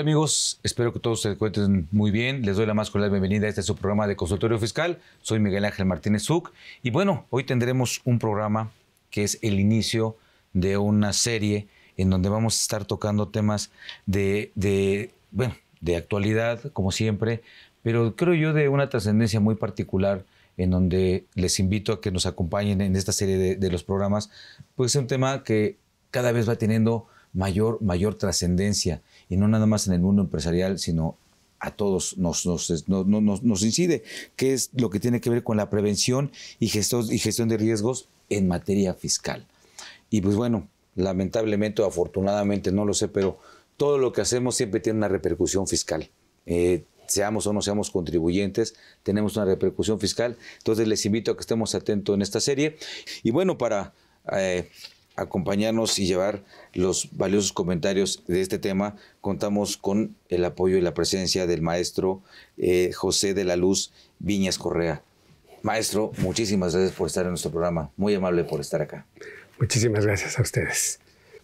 amigos? Espero que todos se encuentren muy bien. Les doy la más cordial bienvenida a este su programa de consultorio fiscal. Soy Miguel Ángel Martínez Zuc y bueno, hoy tendremos un programa que es el inicio de una serie en donde vamos a estar tocando temas de, de actualidad, como siempre, pero creo yo de una trascendencia muy particular en donde les invito a que nos acompañen en esta serie de, de los programas, pues es un tema que cada vez va teniendo mayor, mayor trascendencia y no nada más en el mundo empresarial, sino a todos nos, nos, incide, qué es lo que tiene que ver con la prevención y gestión, y gestión de riesgos en materia fiscal. Y pues bueno, lamentablemente o afortunadamente, no lo sé, pero todo lo que hacemos siempre tiene una repercusión fiscal. Eh, seamos o no seamos contribuyentes, tenemos una repercusión fiscal. Entonces les invito a que estemos atentos en esta serie. Y bueno, para eh, acompañarnos y llevar los valiosos comentarios de este tema, contamos con el apoyo y la presencia del maestro eh, José de la Luz Viñas Correa. Maestro, muchísimas gracias por estar en nuestro programa. Muy amable por estar acá. Muchísimas gracias a ustedes.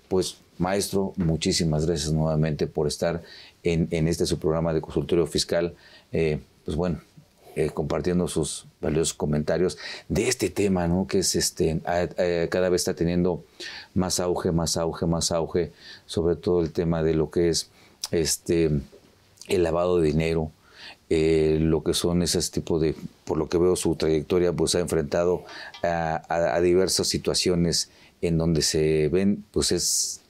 Pues, maestro, muchísimas gracias nuevamente por estar en, este su programa de consultorio fiscal. Eh, pues bueno, eh, compartiendo sus valiosos comentarios de este tema, ¿no? Que es este, cada vez está teniendo más auge, más auge, más auge, sobre todo el tema de lo que es este, el lavado de dinero, eh, lo que son ese tipo de, por lo que veo su trayectoria, pues ha enfrentado a, diversas situaciones en donde se ven, pues es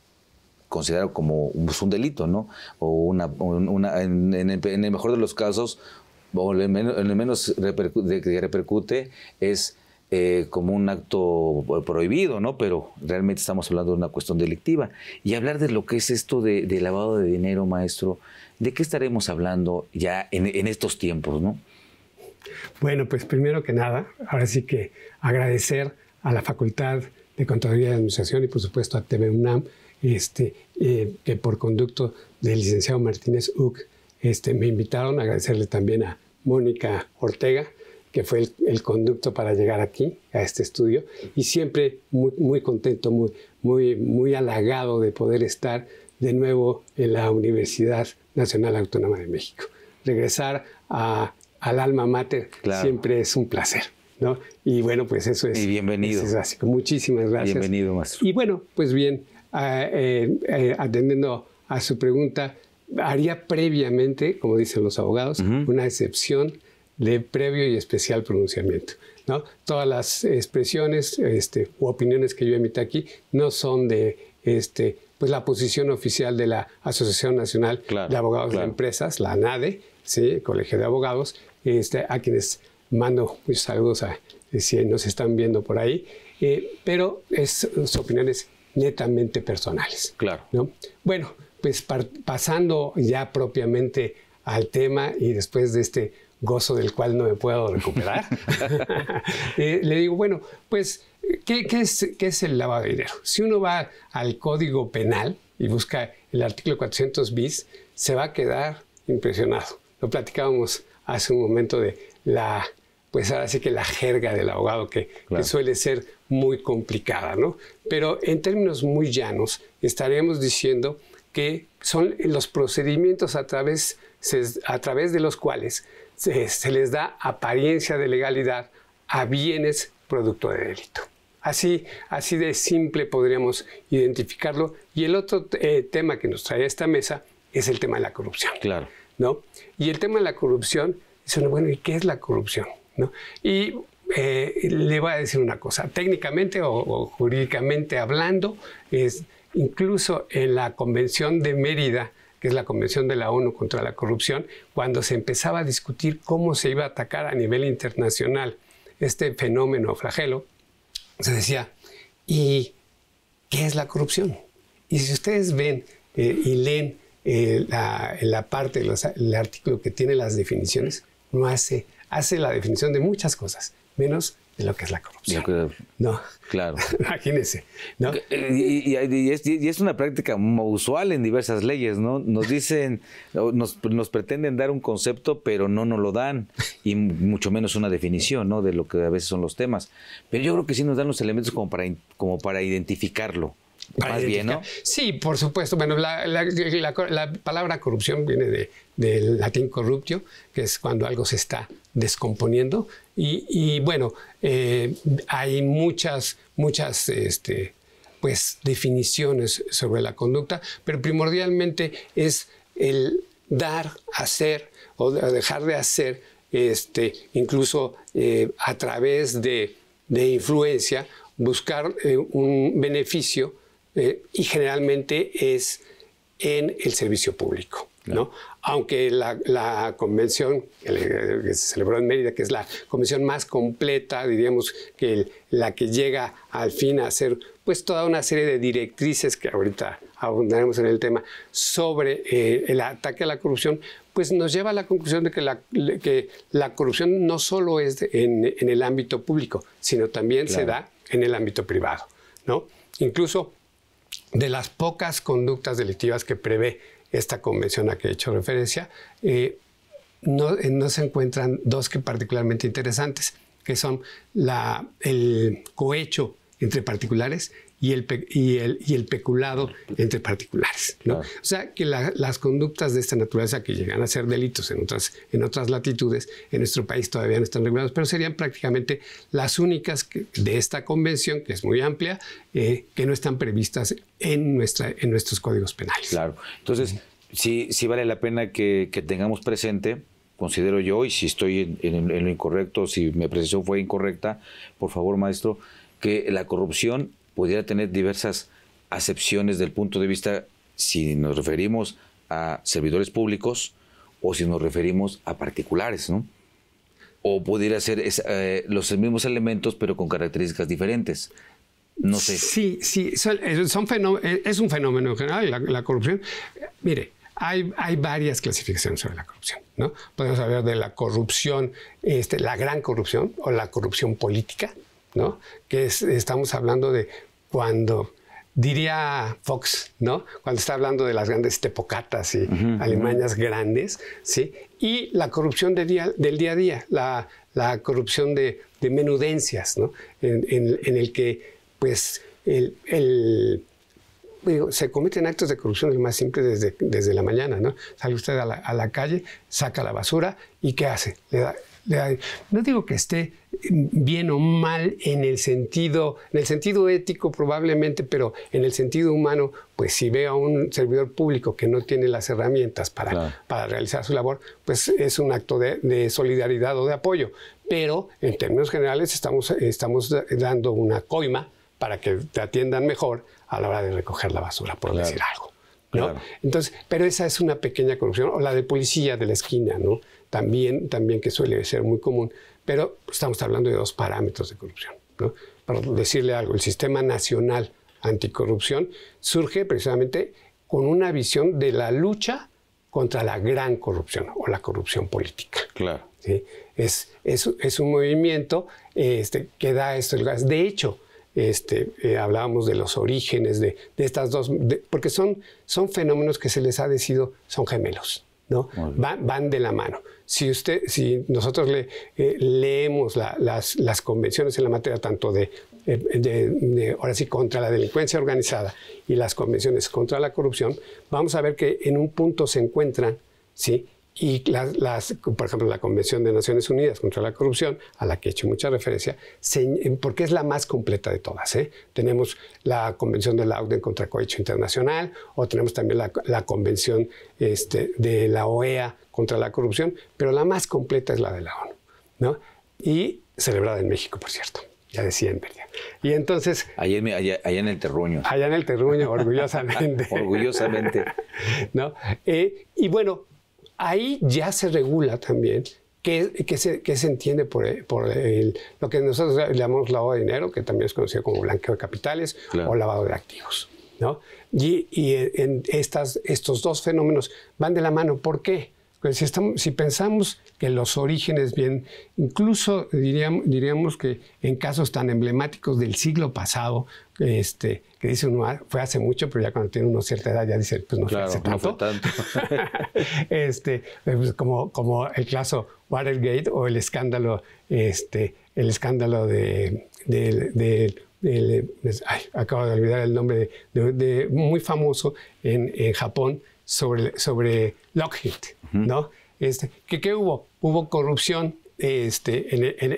considerado como pues, un, delito, ¿no? O una, en, el, mejor de los casos, o lo menos, que repercute es eh, como un acto eh, prohibido, ¿no? Pero realmente estamos hablando de una cuestión delictiva. Y hablar de lo que es esto de, lavado de dinero, maestro, ¿de qué estaremos hablando ya en, estos tiempos, ¿no? Bueno, pues primero que nada, ahora sí que agradecer a la Facultad de Contaduría de Administración y por supuesto a TVUNAM este, eh, que por conducto del licenciado Martínez Uc este, me invitaron a agradecerle también a, Mónica Ortega, que fue el, conducto para llegar aquí, a este estudio, y siempre muy, contento, muy, muy, muy halagado de poder estar de nuevo en la Universidad Nacional Autónoma de México. Regresar al alma mater siempre es un placer. ¿no? Y bueno, pues eso es. Y bienvenido. Muchísimas gracias. Bienvenido, Y bueno, pues bien, ah, eh, eh, atendiendo a su pregunta, haría previamente, como dicen los abogados, una excepción de previo y especial pronunciamiento. ¿no? Todas las expresiones este, u opiniones que yo emita aquí no son de este, pues, la posición oficial de la Asociación Nacional de Abogados de Empresas, la ANADE, ¿sí? Colegio de Abogados, este, a quienes mando muchos saludos a, eh, si nos están viendo por ahí, eh, pero es, son opiniones netamente personales. Claro. ¿no? Bueno, pues pasando ya propiamente al tema y después de este gozo del cual no me puedo recuperar, eh, le digo, bueno, pues, ¿qué, es, ¿qué, es, el lavado de dinero? Si uno va al Código Penal y busca el artículo 400 bis, se va a quedar impresionado. Lo platicábamos hace un momento de la, pues ahora sí que la jerga del abogado, que, que suele ser muy complicada, ¿no? Pero en términos muy llanos, estaríamos diciendo que son los procedimientos a través, a través de los cuales se, les da apariencia de legalidad a bienes producto de delito. Así, así de simple podríamos identificarlo. Y el otro eh, tema que nos trae a esta mesa es el tema de la corrupción. Claro. ¿no? Y el tema de la corrupción, bueno, ¿y qué es la corrupción? ¿No? Y eh, le voy a decir una cosa, técnicamente o, o jurídicamente hablando, es Incluso en la Convención de Mérida, que es la Convención de la ONU contra la Corrupción, cuando se empezaba a discutir cómo se iba a atacar a nivel internacional este fenómeno flagelo, se decía, ¿y qué es la corrupción? Y si ustedes ven eh, y leen eh, la, parte, el artículo que tiene las definiciones, no hace, hace la definición de muchas cosas, menos de lo que es la corrupción. no. Claro. Imagínense. ¿no? Eh, y, es, una práctica usual en diversas leyes, ¿no? Nos dicen, nos, nos, pretenden dar un concepto, pero no nos lo dan, y mucho menos una definición, ¿no? De lo que a veces son los temas. Pero yo creo que sí nos dan los elementos como para, como para identificarlo. más bien, ¿no? Sí, por supuesto. Bueno, la, palabra corrupción viene de, del latín corruptio, que es cuando algo se está descomponiendo. Y, bueno, eh, hay muchas, muchas este, pues, definiciones sobre la conducta, pero primordialmente es el dar, hacer o dejar de hacer, este, incluso eh, a través de, de influencia, buscar eh, un beneficio y generalmente es en el servicio público. Aunque la, convención que, se celebró en Mérida, que es la convención más completa, diríamos que la que llega al fin a ser pues toda una serie de directrices que ahorita abundaremos en el tema sobre eh, el ataque a la corrupción, pues nos lleva a la conclusión de que la, corrupción no solo es en, el ámbito público, sino también se da en el ámbito privado, Incluso de las pocas conductas delictivas que prevé esta convención a que he hecho referencia, eh, eh, no, se encuentran dos que particularmente interesantes, que son el cohecho entre particulares y el, y el, peculado entre particulares. Ah. O sea, que las conductas de esta naturaleza que llegan a ser delitos en otras, en otras latitudes, en nuestro país todavía no están reguladas, pero serían prácticamente las únicas de esta convención, que es muy amplia, eh, que no están previstas en, nuestra, en nuestros códigos penales. Claro. Entonces, sí, sí vale la pena que, tengamos presente considero yo, y si estoy en, en, lo incorrecto, si mi apreciación fue incorrecta, por favor, maestro, que la corrupción pudiera tener diversas acepciones del punto de vista si nos referimos a servidores públicos o si nos referimos a particulares, ¿no? O pudiera ser eh, los mismos elementos pero con características diferentes. No sé. Sí, sí, son, eh, eh, es un fenómeno en general la, corrupción. Mire, hay, hay, varias clasificaciones sobre la corrupción. ¿no? Podemos hablar de la corrupción, este, la gran corrupción o la corrupción política, ¿no? que estamos hablando de cuando diría Fox, ¿no? Cuando está hablando de las grandes tepocatas y uh grandes, ¿sí? Y la corrupción del día a día, la, corrupción de, menudencias, ¿no? En, el que, pues, el, se cometen actos de corrupción el más simple desde, desde la mañana, ¿no? Sale usted a la, a la, calle, saca la basura y ¿qué hace? Le da, no digo que esté mm, bien o mal en el sentido, en el sentido ético probablemente, pero en el sentido humano, pues si veo a un servidor público que no tiene las herramientas para, realizar su labor, pues es un acto de, solidaridad o de apoyo. Pero en términos generales estamos, estamos dando una coima para que te atiendan mejor a la hora de recoger la basura, por decir algo. Entonces, pero esa es una pequeña corrupción, o la de policía de la esquina, ¿no? también, también que suele ser muy común, pero estamos hablando de dos parámetros de corrupción. Para decirle algo, el Sistema Nacional Anticorrupción surge precisamente con una visión de la lucha contra la gran corrupción o la corrupción política. Claro. Es, es, un movimiento este, que da esto. De hecho, este, eh, hablábamos de los orígenes de, estas dos, porque son, son fenómenos que se les ha decidido, son gemelos. ¿no? Van, van, de la mano. Si, usted, si nosotros le, eh, leemos las, convenciones en la materia tanto eh, de, de, ahora sí, contra la delincuencia organizada y las convenciones contra la corrupción, vamos a ver que en un punto se encuentran, ¿sí? Y las, por ejemplo, la Convención de Naciones Unidas contra la Corrupción, a la que he hecho mucha referencia, eh, porque es la más completa de todas. ¿eh? Tenemos la Convención de la OCDE contra Cohecho Internacional, o tenemos también la, Convención este, de la OEA contra la Corrupción, pero la más completa es la de la ONU, ¿no? Y celebrada en México, por cierto. Ya decía en verdad. Y entonces... Allá, en el terruño. Allá en el terruño, orgullosamente. orgullosamente. ¿No? Eh, y bueno, ahí ya se regula también ¿Qué, se, entiende por, lo que nosotros llamamos lavado de dinero, que también es conocido como blanqueo de capitales o lavado de activos. Y, estas, estos dos fenómenos van de la mano. ¿Por qué? si, si pensamos que los orígenes, bien, incluso diríamos, diríamos, que en casos tan emblemáticos del siglo pasado, este, que dice uno, ah, fue hace mucho, pero ya cuando tiene una cierta edad ya dice, pues no fue hace tanto. Este, eh, pues como, como el caso Watergate o el escándalo, este, el escándalo de, acabo de olvidar el nombre muy famoso en, en, Japón sobre, Lockheed, ¿no? Este, ¿qué, hubo? Hubo corrupción este, en,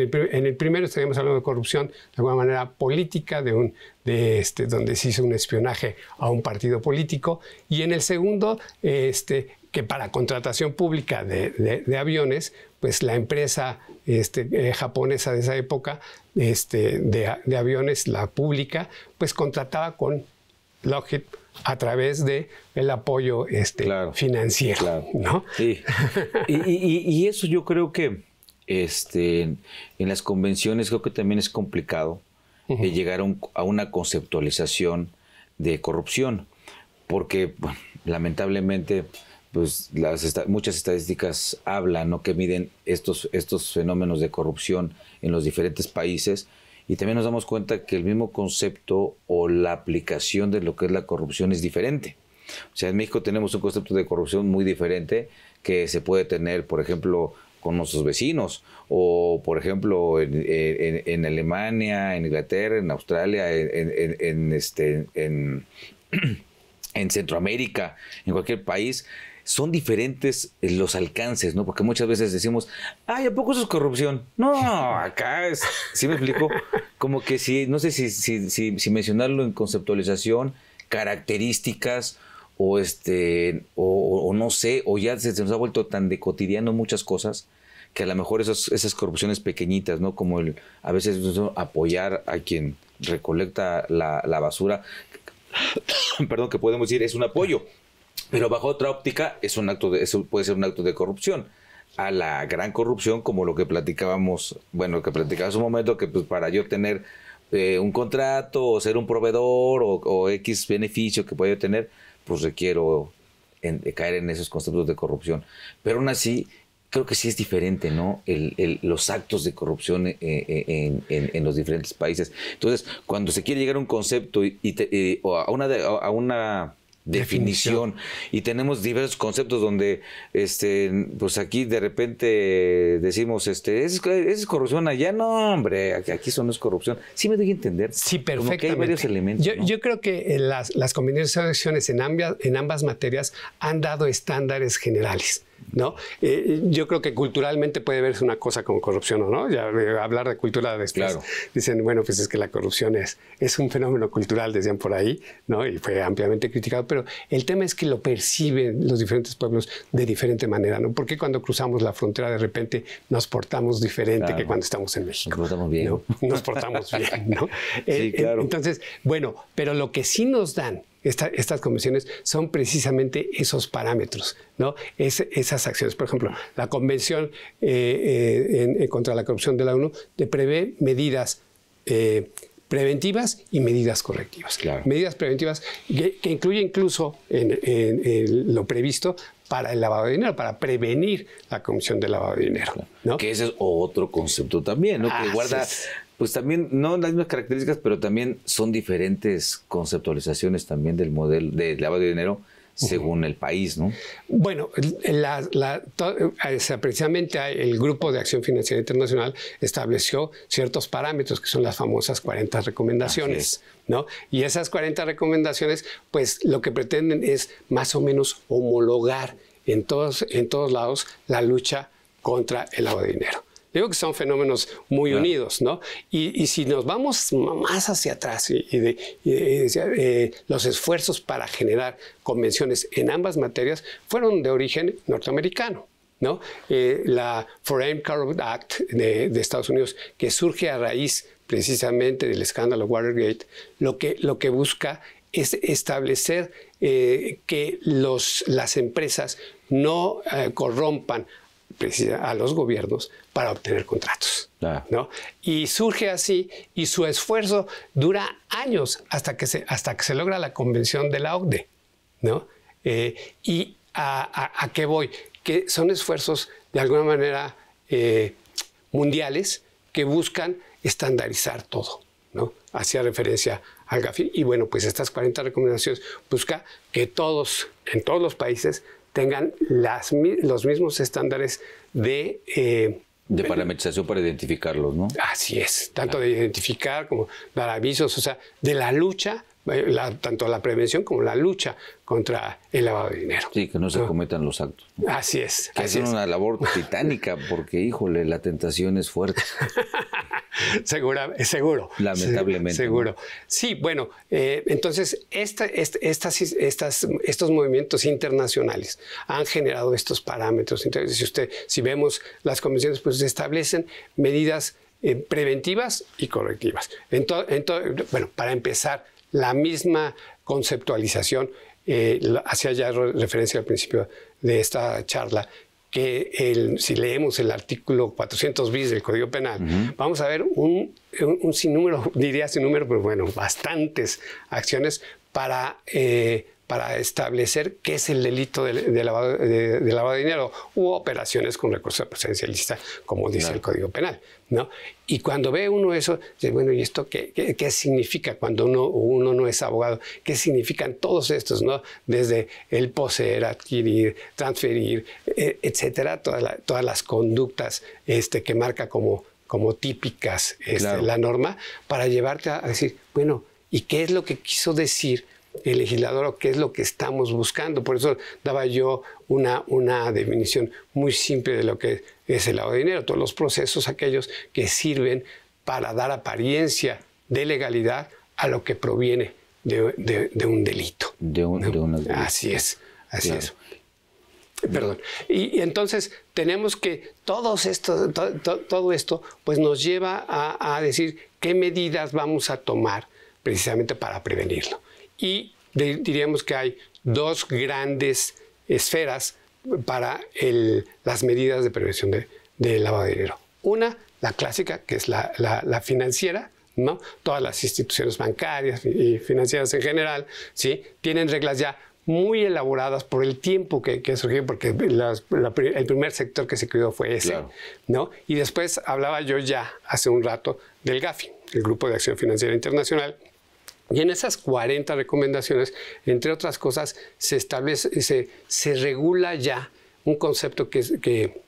el, primero estaríamos hablando de corrupción de alguna manera política, de un, de este, donde se hizo un espionaje a un partido político, y en el segundo, este, que para contratación pública de, aviones, pues la empresa este, eh, japonesa de esa época este, de aviones, la pública, pues contrataba con Lockheed a través de el apoyo este, financiero, ¿no? Y, eso yo creo que este, en, las convenciones creo que también es complicado eh, llegar a, una conceptualización de corrupción, porque lamentablemente pues las muchas estadísticas hablan, que miden estos, estos fenómenos de corrupción en los diferentes países, y también nos damos cuenta que el mismo concepto o la aplicación de lo que es la corrupción es diferente. O sea, en México tenemos un concepto de corrupción muy diferente que se puede tener, por ejemplo, con nuestros vecinos, o por ejemplo en, Alemania, en Inglaterra, en Australia, este, en Centroamérica, en cualquier país, son diferentes eh, los alcances, ¿no? Porque muchas veces decimos, ay, ¿a poco eso es corrupción? No, acá es, ¿sí me explico? Como que si, no sé si, si, mencionarlo en conceptualización, características, o este, o, no sé, o ya se, nos ha vuelto tan de cotidiano muchas cosas, que a lo mejor esas, corrupciones pequeñitas, ¿no? Como el, a veces apoyar a quien recolecta la, la basura, perdón, que podemos decir, es un apoyo. Pero bajo otra óptica es un acto de, eso puede ser un acto de corrupción. A la gran corrupción, como lo que platicábamos, bueno, lo que platicaba hace un momento, que pues para yo tener eh, un contrato o ser un proveedor o, X beneficio que pueda tener, pues requiero eh, caer en esos conceptos de corrupción. Pero aún así, creo que sí es diferente, ¿no? El, los actos de corrupción eh, en, los diferentes países. Entonces, cuando se quiere llegar a un concepto o a una, a una definición. Y tenemos diversos conceptos donde, este, pues aquí de repente decimos, este, ¿es, es corrupción allá? Ah, no, hombre, aquí eso no es corrupción. Sí me doy a entender. Sí, perfectamente. Como hay varios elementos. Yo, creo que eh, las, las combinaciones en ambas, en ambas materias han dado estándares generales. ¿no? Eh, yo creo que culturalmente puede verse una cosa como corrupción o no, ya eh, hablar de cultura después. Dicen, bueno, pues es que la corrupción es, es un fenómeno cultural, decían por ahí, ¿no? Y fue ampliamente criticado, pero el tema es que lo perciben los diferentes pueblos de diferente manera, ¿no? Porque cuando cruzamos la frontera de repente nos portamos diferente que cuando estamos en México. Nos portamos bien. Nos portamos bien, ¿no? Eh, entonces, bueno, pero lo que sí nos dan estas convenciones son precisamente esos parámetros, ¿no? Es, esas acciones. Por ejemplo, la Convención eh, eh, en, contra la Corrupción de la ONU prevé medidas eh, preventivas y medidas correctivas. Medidas preventivas que, incluye incluso en, lo previsto para el lavado de dinero, para prevenir la comisión del lavado de dinero. ¿no? Que ese es otro concepto también, ¿no? que ah, guarda pues también, no las mismas características, pero también son diferentes conceptualizaciones también del modelo de lavado de dinero según el país, ¿no? Bueno, la, eh, precisamente el Grupo de Acción Financiera Internacional estableció ciertos parámetros que son las famosas 40 recomendaciones, ¿no? Y esas 40 recomendaciones, pues lo que pretenden es más o menos homologar en todos, en todos lados la lucha contra el lavado de dinero. Digo que son fenómenos muy unidos, ¿no? Y, si nos vamos más hacia atrás eh, los esfuerzos para generar convenciones en ambas materias fueron de origen norteamericano. ¿No? Eh, la Foreign Corrupt Act de, Estados Unidos, que surge a raíz precisamente del escándalo Watergate, lo que, busca es establecer eh, que las empresas no corrompan a los gobiernos para obtener contratos. ¿no? Y surge así y su esfuerzo dura años hasta que se, hasta que se logra la convención de la OCDE. ¿no? Eh, ¿Y a, qué voy? Que son esfuerzos de alguna manera eh, mundiales que buscan estandarizar todo. ¿no? Hacía referencia al GAFI y bueno, pues estas 40 recomendaciones busca que todos, en todos los países, tengan las, los mismos estándares de eh, de parametrización para identificarlos, ¿no? Así es, tanto de identificar como dar avisos, o sea, de la lucha eh, tanto la prevención como la lucha contra el lavado de dinero. Sí, que no se ah. cometan los actos. Así es. Que es una labor titánica porque, híjole, la tentación es fuerte. Segura, eh, seguro. Lamentablemente. Seguro. Sí, bueno, eh, entonces esta, estas, estas, estos movimientos internacionales han generado estos parámetros. Entonces, si usted, si vemos las convenciones, pues se establecen medidas preventivas y correctivas. Entonces, bueno, para empezar, la misma conceptualización, eh, hacía ya referencia al principio de esta charla, que si leemos el artículo 400 bis del Código Penal, vamos a ver un, un, de sinnúmero, diría número, pero bueno, bastantes acciones para eh, para establecer qué es el delito de, lavado, de, dinero u operaciones con recursos presencialistas, como dice el Código Penal. ¿no? Y cuando ve uno eso, bueno, ¿y esto qué, qué, significa cuando uno, uno no es abogado? ¿Qué significan todos estos? ¿no? Desde el poseer, adquirir, transferir, e, etcétera, todas, todas las conductas este, que marca como, como típicas este, la norma, para llevarte a, a decir, bueno, ¿y qué es lo que quiso decir? el legislador qué es lo que estamos buscando. Por eso daba yo una, una definición muy simple de lo que es el lavado de dinero. Todos los procesos aquellos que sirven para dar apariencia de legalidad a lo que proviene de, un delito. De, un, Así es, así es. Perdón. Y, entonces tenemos que todos esto, todo esto pues nos lleva a, decir qué medidas vamos a tomar precisamente para prevenirlo y diríamos que hay dos grandes esferas para las medidas de prevención de, lavado de dinero. Una, la clásica, que es la, financiera, ¿no? Todas las instituciones bancarias y financieras en general, ¿sí? Tienen reglas ya muy elaboradas por el tiempo que, surgió, porque el primer sector que se creó fue ese, ¿no? Y después hablaba yo ya hace un rato del GAFI, el Grupo de Acción Financiera Internacional, y en esas 40 recomendaciones, entre otras cosas, se establece, se, regula ya un concepto que,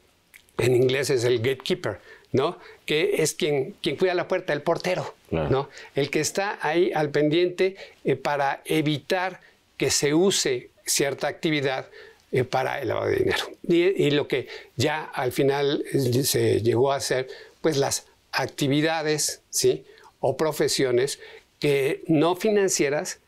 en inglés es el gatekeeper, ¿no? Que es quien, quien cuida la puerta, el portero, ¿no? El que está ahí al pendiente eh, para evitar que se use cierta actividad eh, para el lavado de dinero. Y, y, lo que ya al final eh, se llegó a hacer, pues las actividades, ¿sí? O profesiones no financieras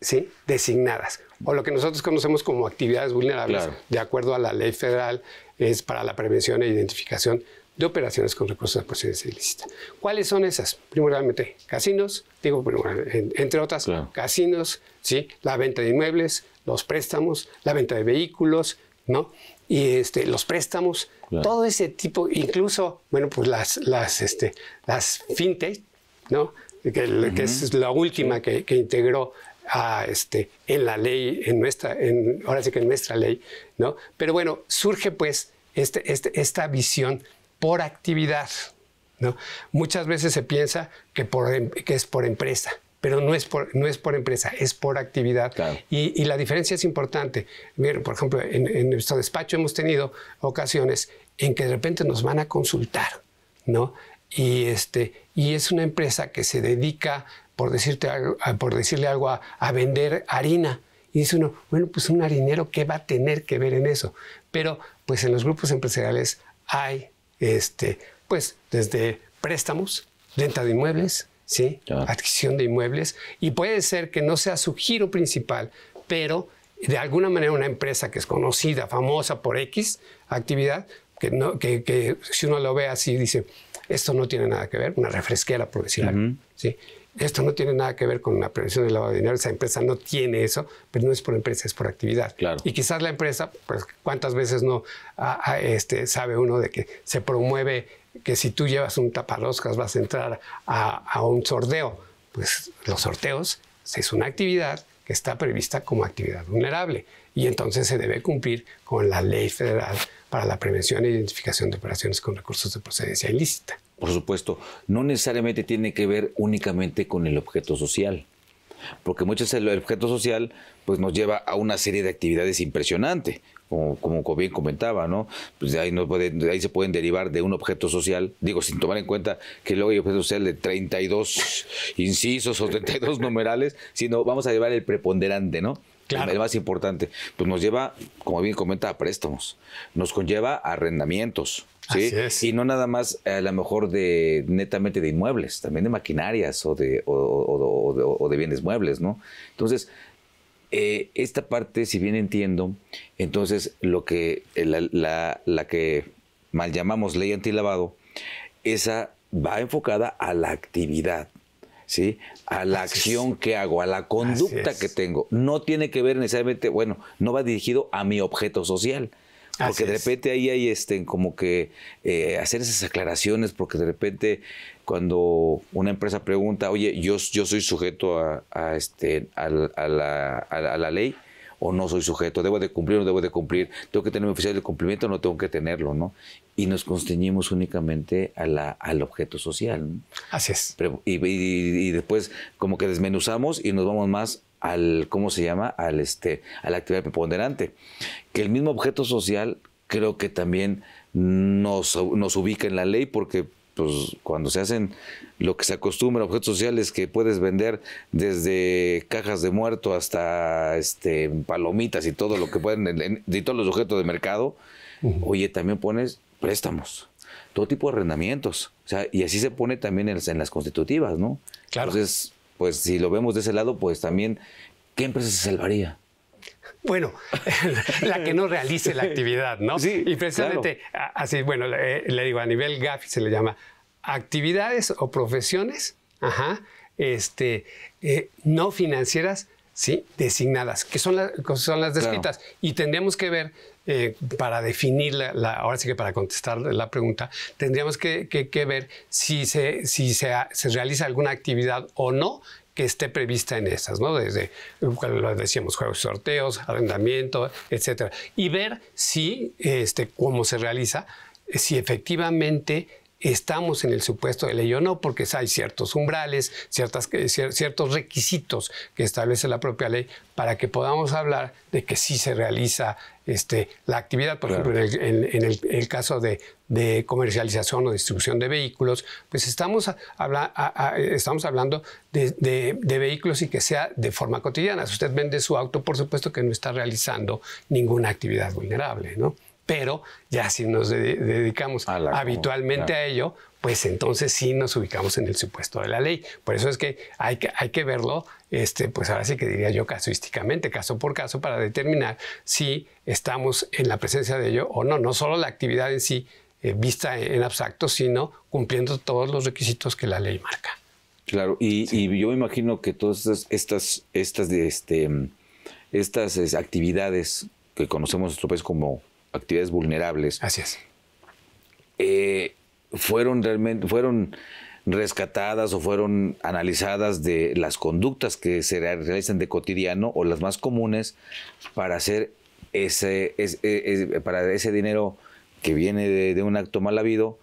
¿sí? designadas, o lo que nosotros conocemos como actividades vulnerables, de acuerdo a la ley federal, es para la prevención e identificación de operaciones con recursos de procedencia ilícita. ¿Cuáles son esas? primeramente casinos, digo, entre otras, casinos, ¿sí? la venta de inmuebles, los préstamos, la venta de vehículos, ¿no? Y este, los préstamos, todo ese tipo, incluso, bueno, pues las, las, este, las fintech, ¿no? que, es la última que, que integró a, este, en la ley, en nuestra, en, ahora sí que en nuestra ley, ¿no? Pero bueno, surge pues este, este esta visión por actividad, ¿no? Muchas veces se piensa que, por, em, que es por empresa, pero no es por, no es por empresa, es por actividad. Y, y, la diferencia es importante. Miren, por ejemplo, en, en, nuestro despacho hemos tenido ocasiones en que de repente nos van a consultar, ¿no? y, este, y es una empresa que se dedica, por, decirte por decirle algo, a, vender harina. Y dice uno, bueno, pues un harinero, ¿qué va a tener que ver en eso? Pero pues en los grupos empresariales hay, este, pues desde préstamos, venta de inmuebles, ¿sí? adquisición de inmuebles, y puede ser que no sea su giro principal, pero de alguna manera una empresa que es conocida, famosa por X actividad, que, no, que si uno lo ve así dice, esto no tiene nada que ver, una refresquera, profesional. ¿sí? Esto no tiene nada que ver con la prevención del lavado de dinero. Esa empresa no tiene eso, pero no es por empresa, es por actividad. Y quizás la empresa, pues, ¿cuántas veces no este, sabe uno de que se promueve que si tú llevas un taparoscas vas a entrar a, a un sorteo? Pues los sorteos es una actividad que está prevista como actividad vulnerable y entonces se debe cumplir con la ley federal para la prevención e identificación de operaciones con recursos de procedencia ilícita. Por supuesto, no necesariamente tiene que ver únicamente con el objeto social, porque muchas veces el objeto social pues nos lleva a una serie de actividades impresionantes, como, bien comentaba, ¿no? Pues de ahí, no puede, ahí se pueden derivar de un objeto social, digo, sin tomar en cuenta que luego hay objeto social de 32 incisos o 32 numerales, sino vamos a llevar el preponderante, ¿no? claro. el más importante, pues nos lleva, como bien comenta, a préstamos, nos conlleva a arrendamientos. ¿sí? Y no nada más a lo mejor de netamente de inmuebles, también de maquinarias o de, de bienes muebles, ¿no? Entonces, eh, esta parte, si bien entiendo, entonces lo que eh, la, la que mal llamamos ley antilavado, esa va enfocada a la actividad ¿sí? a la acción que hago, a la conducta que tengo. No tiene que ver necesariamente, bueno, no va dirigido a mi objeto social. Porque de repente ahí hay este, como que eh, hacer esas aclaraciones, porque de repente cuando una empresa pregunta, oye, yo, yo soy sujeto a, este, a la ley, o no soy sujeto, debo de cumplir o no debo de cumplir, tengo que tener mi oficial de cumplimiento o no tengo que tenerlo, ¿no? Y nos constreñimos únicamente a la, al objeto social. Así es. y, después como que desmenuzamos y nos vamos más al, ¿cómo se llama? Al este, a la actividad preponderante. Que el mismo objeto social creo que también nos, nos ubica en la ley porque pues cuando se hacen lo que se acostumbra, objetos sociales que puedes vender desde cajas de muerto hasta este palomitas y todo lo que pueden, de todos los objetos de mercado, oye, también pones préstamos, todo tipo de arrendamientos. O sea, y así se pone también en, en las constitutivas, ¿no? Claro. Entonces, pues si lo vemos de ese lado, pues también, ¿qué empresa se salvaría? bueno, la que no realice la actividad, ¿no? Sí, y precisamente así, bueno, le, digo, a nivel GAFI se le llama actividades o profesiones, ajá, este, eh, no financieras, sí, designadas, que son, son las descritas. Y tendríamos que ver, eh, para definir, ahora sí que para contestar la pregunta, tendríamos que, ver si, se realiza alguna actividad o no esté prevista en esas, ¿no? Desde, lo decíamos, juegos y sorteos, arrendamiento, etcétera. Y ver si, este, cómo se realiza, si efectivamente estamos en el supuesto de ley o no, porque hay ciertos umbrales, ciertas, ciertos requisitos que establece la propia ley para que podamos hablar de que sí se realiza este, la actividad, por ejemplo, en, el, caso de, comercialización o distribución de vehículos, pues estamos, estamos hablando de, de, vehículos y que sea de forma cotidiana. Si usted vende su auto, por supuesto que no está realizando ninguna actividad vulnerable, ¿no? pero ya si nos dedicamos habitualmente a ello, pues entonces sí nos ubicamos en el supuesto de la ley. Por eso es que hay que, hay que verlo, este, pues ahora sí que diría yo casuísticamente, caso por caso, para determinar si estamos en la presencia de ello o no. No solo la actividad en sí eh, vista en abstracto, sino cumpliendo todos los requisitos que la ley marca. Claro, y, yo me imagino que todas estas, estas, este, estas este, actividades que conocemos en nuestro país como actividades vulnerables. Así es. Eh, fueron realmente, fueron rescatadas o fueron analizadas de las conductas que se realizan de cotidiano o las más comunes para hacer ese, e, e, para ese dinero que viene de, de, un acto mal habido,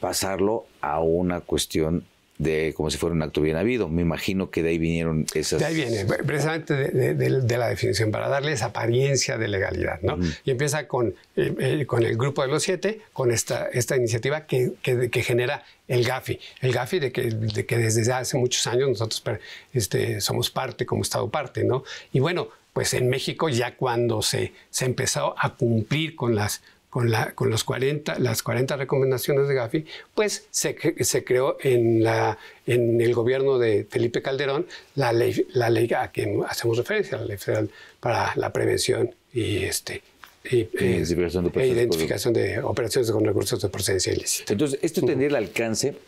pasarlo a una cuestión de como si fuera un acto bien habido. Me imagino que de ahí vinieron esas... De ahí viene, precisamente de, la definición, para darle esa apariencia de legalidad, ¿no? Y empieza con, eh, eh, con el grupo de los siete, con esta, esta iniciativa que, que, genera el GAFI. El GAFI de que, desde hace muchos años nosotros este, somos parte, como Estado parte, ¿no? Y bueno, pues en México ya cuando se, se empezó a cumplir con las con, la, con los 40, las 40 recomendaciones de Gafi, pues se, se creó en, la, en el gobierno de Felipe Calderón la ley, la ley a que hacemos referencia, la ley federal para la prevención y este, y, eh, e identificación de operaciones con recursos de procedencia ilícita. Entonces, esto tendría el alcance,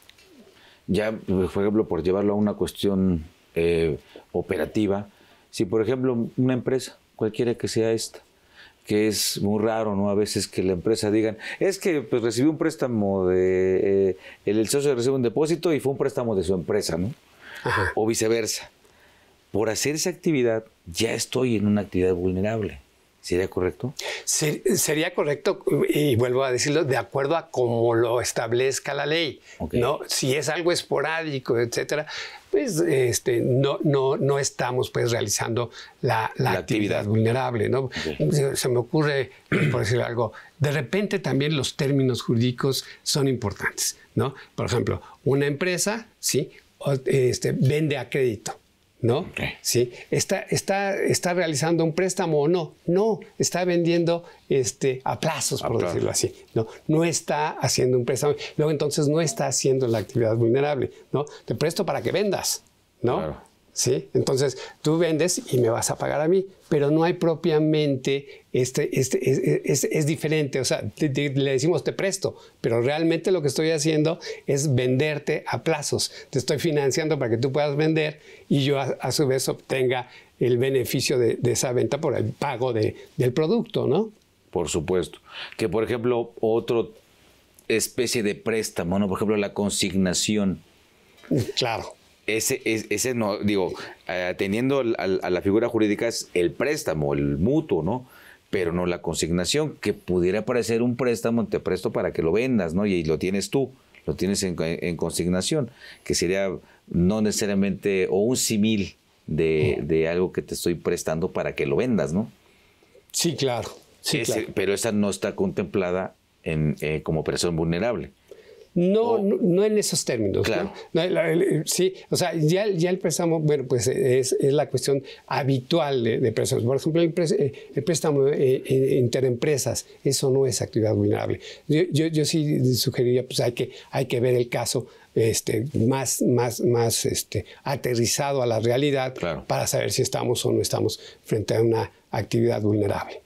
ya por ejemplo, por llevarlo a una cuestión eh, operativa, si por ejemplo una empresa, cualquiera que sea esta, que es muy raro, ¿no? A veces que la empresa digan, es que pues recibió un préstamo de, eh, el, socio recibe un depósito y fue un préstamo de su empresa, ¿no? O viceversa. Por hacer esa actividad, ya estoy en una actividad vulnerable. ¿Sería correcto? sería correcto, y vuelvo a decirlo, de acuerdo a cómo lo establezca la ley. ¿no? Si es algo esporádico, etcétera, pues este, no, no, no estamos pues, realizando la, actividad, vulnerable. ¿no? Se, me ocurre, por decir algo, de repente también los términos jurídicos son importantes. ¿no? Por ejemplo, una empresa ¿sí? Este, vende a crédito. ¿no? Sí, está, está, está realizando un préstamo o no, no, está vendiendo este, a plazos, por decirlo así, ¿no? No está haciendo un préstamo, luego entonces no está haciendo la actividad vulnerable, ¿no? Te presto para que vendas, ¿no? Entonces, tú vendes y me vas a pagar a mí, pero no hay propiamente, este, este, es, diferente, o sea, le decimos te presto, pero realmente lo que estoy haciendo es venderte a plazos, te estoy financiando para que tú puedas vender y yo a, su vez obtenga el beneficio de, esa venta por el pago del producto, ¿no? Por supuesto. Que, por ejemplo, otra especie de préstamo, ¿no? Por ejemplo, la consignación. Claro ese, ese no, digo, atendiendo eh, a, la figura jurídica es el préstamo, el mutuo, ¿no? Pero no la consignación, que pudiera parecer un préstamo, te presto para que lo vendas, ¿no? Y, lo tienes tú, lo tienes en, consignación, que sería no necesariamente, o un símil de, algo que te estoy prestando para que lo vendas, ¿no? Sí, claro. Sí, Pero esa no está contemplada en, eh, como persona vulnerable. No, no, en esos términos. Claro. sí, o sea, ya, el préstamo, bueno, pues es, la cuestión habitual de, préstamos. Por ejemplo, el, eh, préstamo eh, entre interempresas, eso no es actividad vulnerable. Yo, yo, yo, sí sugeriría, pues hay que, hay que ver el caso este, más, más, más este, aterrizado a la realidad para saber si estamos o no estamos frente a una actividad vulnerable.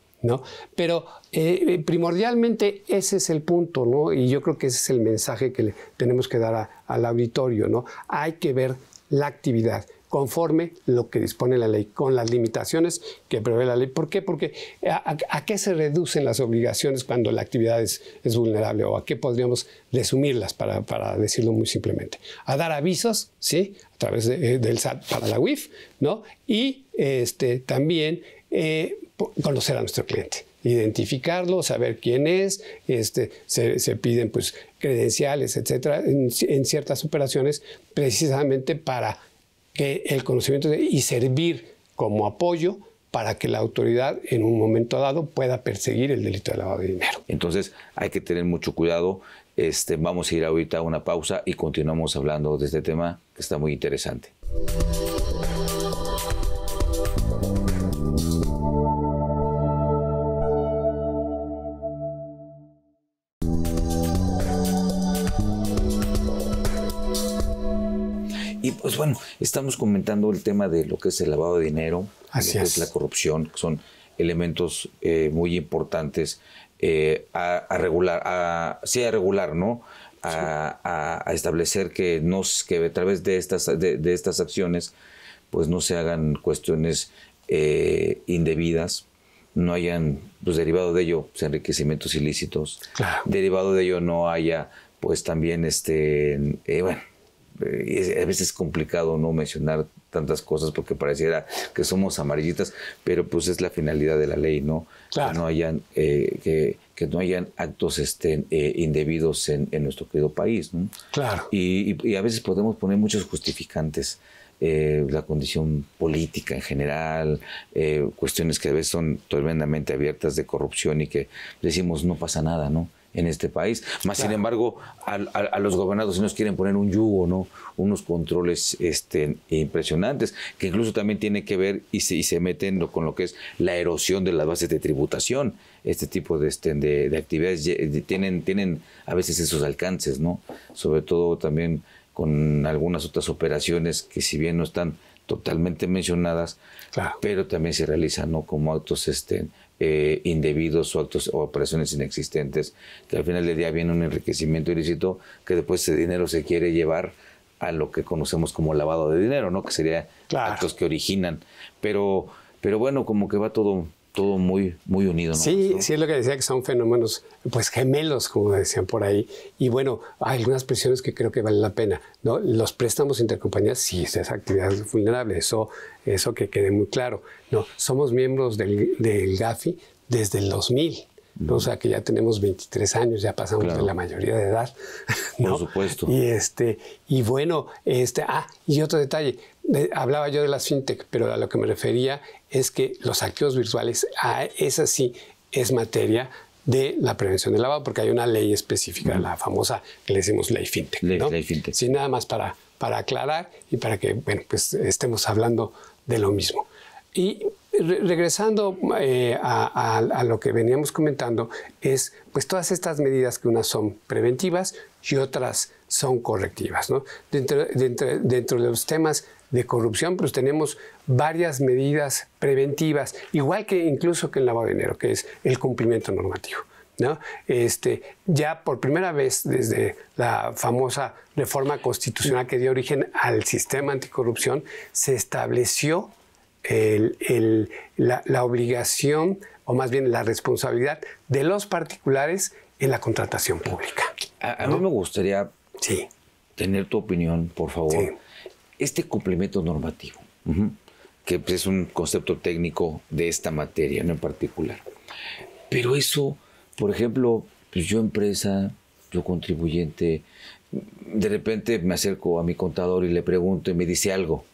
Pero eh, primordialmente ese es el punto, ¿no? Y yo creo que ese es el mensaje que le tenemos que dar al auditorio, ¿no? Hay que ver la actividad conforme lo que dispone la ley, con las limitaciones que prevé la ley. ¿Por qué? Porque ¿a, qué se reducen las obligaciones cuando la actividad es, vulnerable o a qué podríamos resumirlas, para, decirlo muy simplemente? A dar avisos, ¿sí? A través del SAT para la UIF, ¿no? Y este, también eh, conocer a nuestro cliente, identificarlo, saber quién es, este, se, se piden pues credenciales, etcétera, en, ciertas operaciones, precisamente para que el conocimiento y servir como apoyo para que la autoridad en un momento dado pueda perseguir el delito de lavado de dinero. Entonces hay que tener mucho cuidado. Este, vamos a ir ahorita a una pausa y continuamos hablando de este tema que está muy interesante. bueno, estamos comentando el tema de lo que es el lavado de dinero, lo que es la corrupción, que son elementos eh, muy importantes eh, a, regular, a, sí, a regular, ¿no? A, establecer que, no, que a través de estas, de, estas acciones pues no se hagan cuestiones eh, indebidas, no hayan, pues derivado de ello, pues, enriquecimientos ilícitos, derivado de ello no haya, pues también, este, a veces es complicado no mencionar tantas cosas porque pareciera que somos amarillitas, pero pues es la finalidad de la ley, ¿no? Que no hayan, eh, que, que, no hayan actos estén eh, indebidos en, nuestro querido país, ¿no? Claro. Y, a veces podemos poner muchos justificantes. Eh, la condición política en general, cuestiones que a veces son tremendamente abiertas de corrupción y que decimos no pasa nada, ¿no? en este país. Más sin embargo, a, los gobernados nos quieren poner un yugo, ¿no? Unos controles este, impresionantes, que incluso también tiene que ver y se, y se meten con lo que es la erosión de las bases de tributación. Este tipo de, este, de, de actividades tienen, tienen a veces esos alcances, ¿no? Sobre todo también con algunas otras operaciones que si bien no están totalmente mencionadas, pero también se realizan ¿no? como actos este, eh, indebidos o actos o operaciones inexistentes, que al final del día viene un enriquecimiento ilícito que después ese dinero se quiere llevar a lo que conocemos como lavado de dinero, ¿no? Que sería actos que originan. Pero, pero bueno, como que va todo todo muy, muy unido. Sí, sí es lo que decía, que son fenómenos pues gemelos, como decían por ahí. Y bueno, hay algunas presiones que creo que valen la pena. ¿no? Los préstamos intercompañías, sí, es actividad vulnerable, eso, eso que quede muy claro. ¿no? Somos miembros del, del GAFI desde el 2000. O sea, que ya tenemos 23 años, ya pasamos de la mayoría de edad. Por supuesto. Y, este, y bueno, este, ah, y otro detalle, hablaba yo de las fintech, pero a lo que me refería es que los saqueos virtuales, ah, esa sí es materia de la prevención del lavado, porque hay una ley específica, la famosa que le decimos ley fintech. Ley, fintech. Sí, nada más para, para aclarar y para que bueno, pues, estemos hablando de lo mismo. Y regresando eh, a, lo que veníamos comentando, es pues todas estas medidas que unas son preventivas y otras son correctivas. Dentro, de los temas de corrupción, pues tenemos varias medidas preventivas, igual que incluso que el lavado de dinero, que es el cumplimiento normativo. ¿No? Este, ya por primera vez desde la famosa reforma constitucional que dio origen al sistema anticorrupción, se estableció el, la, obligación o más bien la responsabilidad de los particulares en la contratación pública. A, mí me gustaría tener tu opinión, por favor. Este complemento normativo, que pues, es un concepto técnico de esta materia ¿no? en particular. Pero eso, por ejemplo, pues yo empresa, yo contribuyente, de repente me acerco a mi contador y le pregunto y me dice algo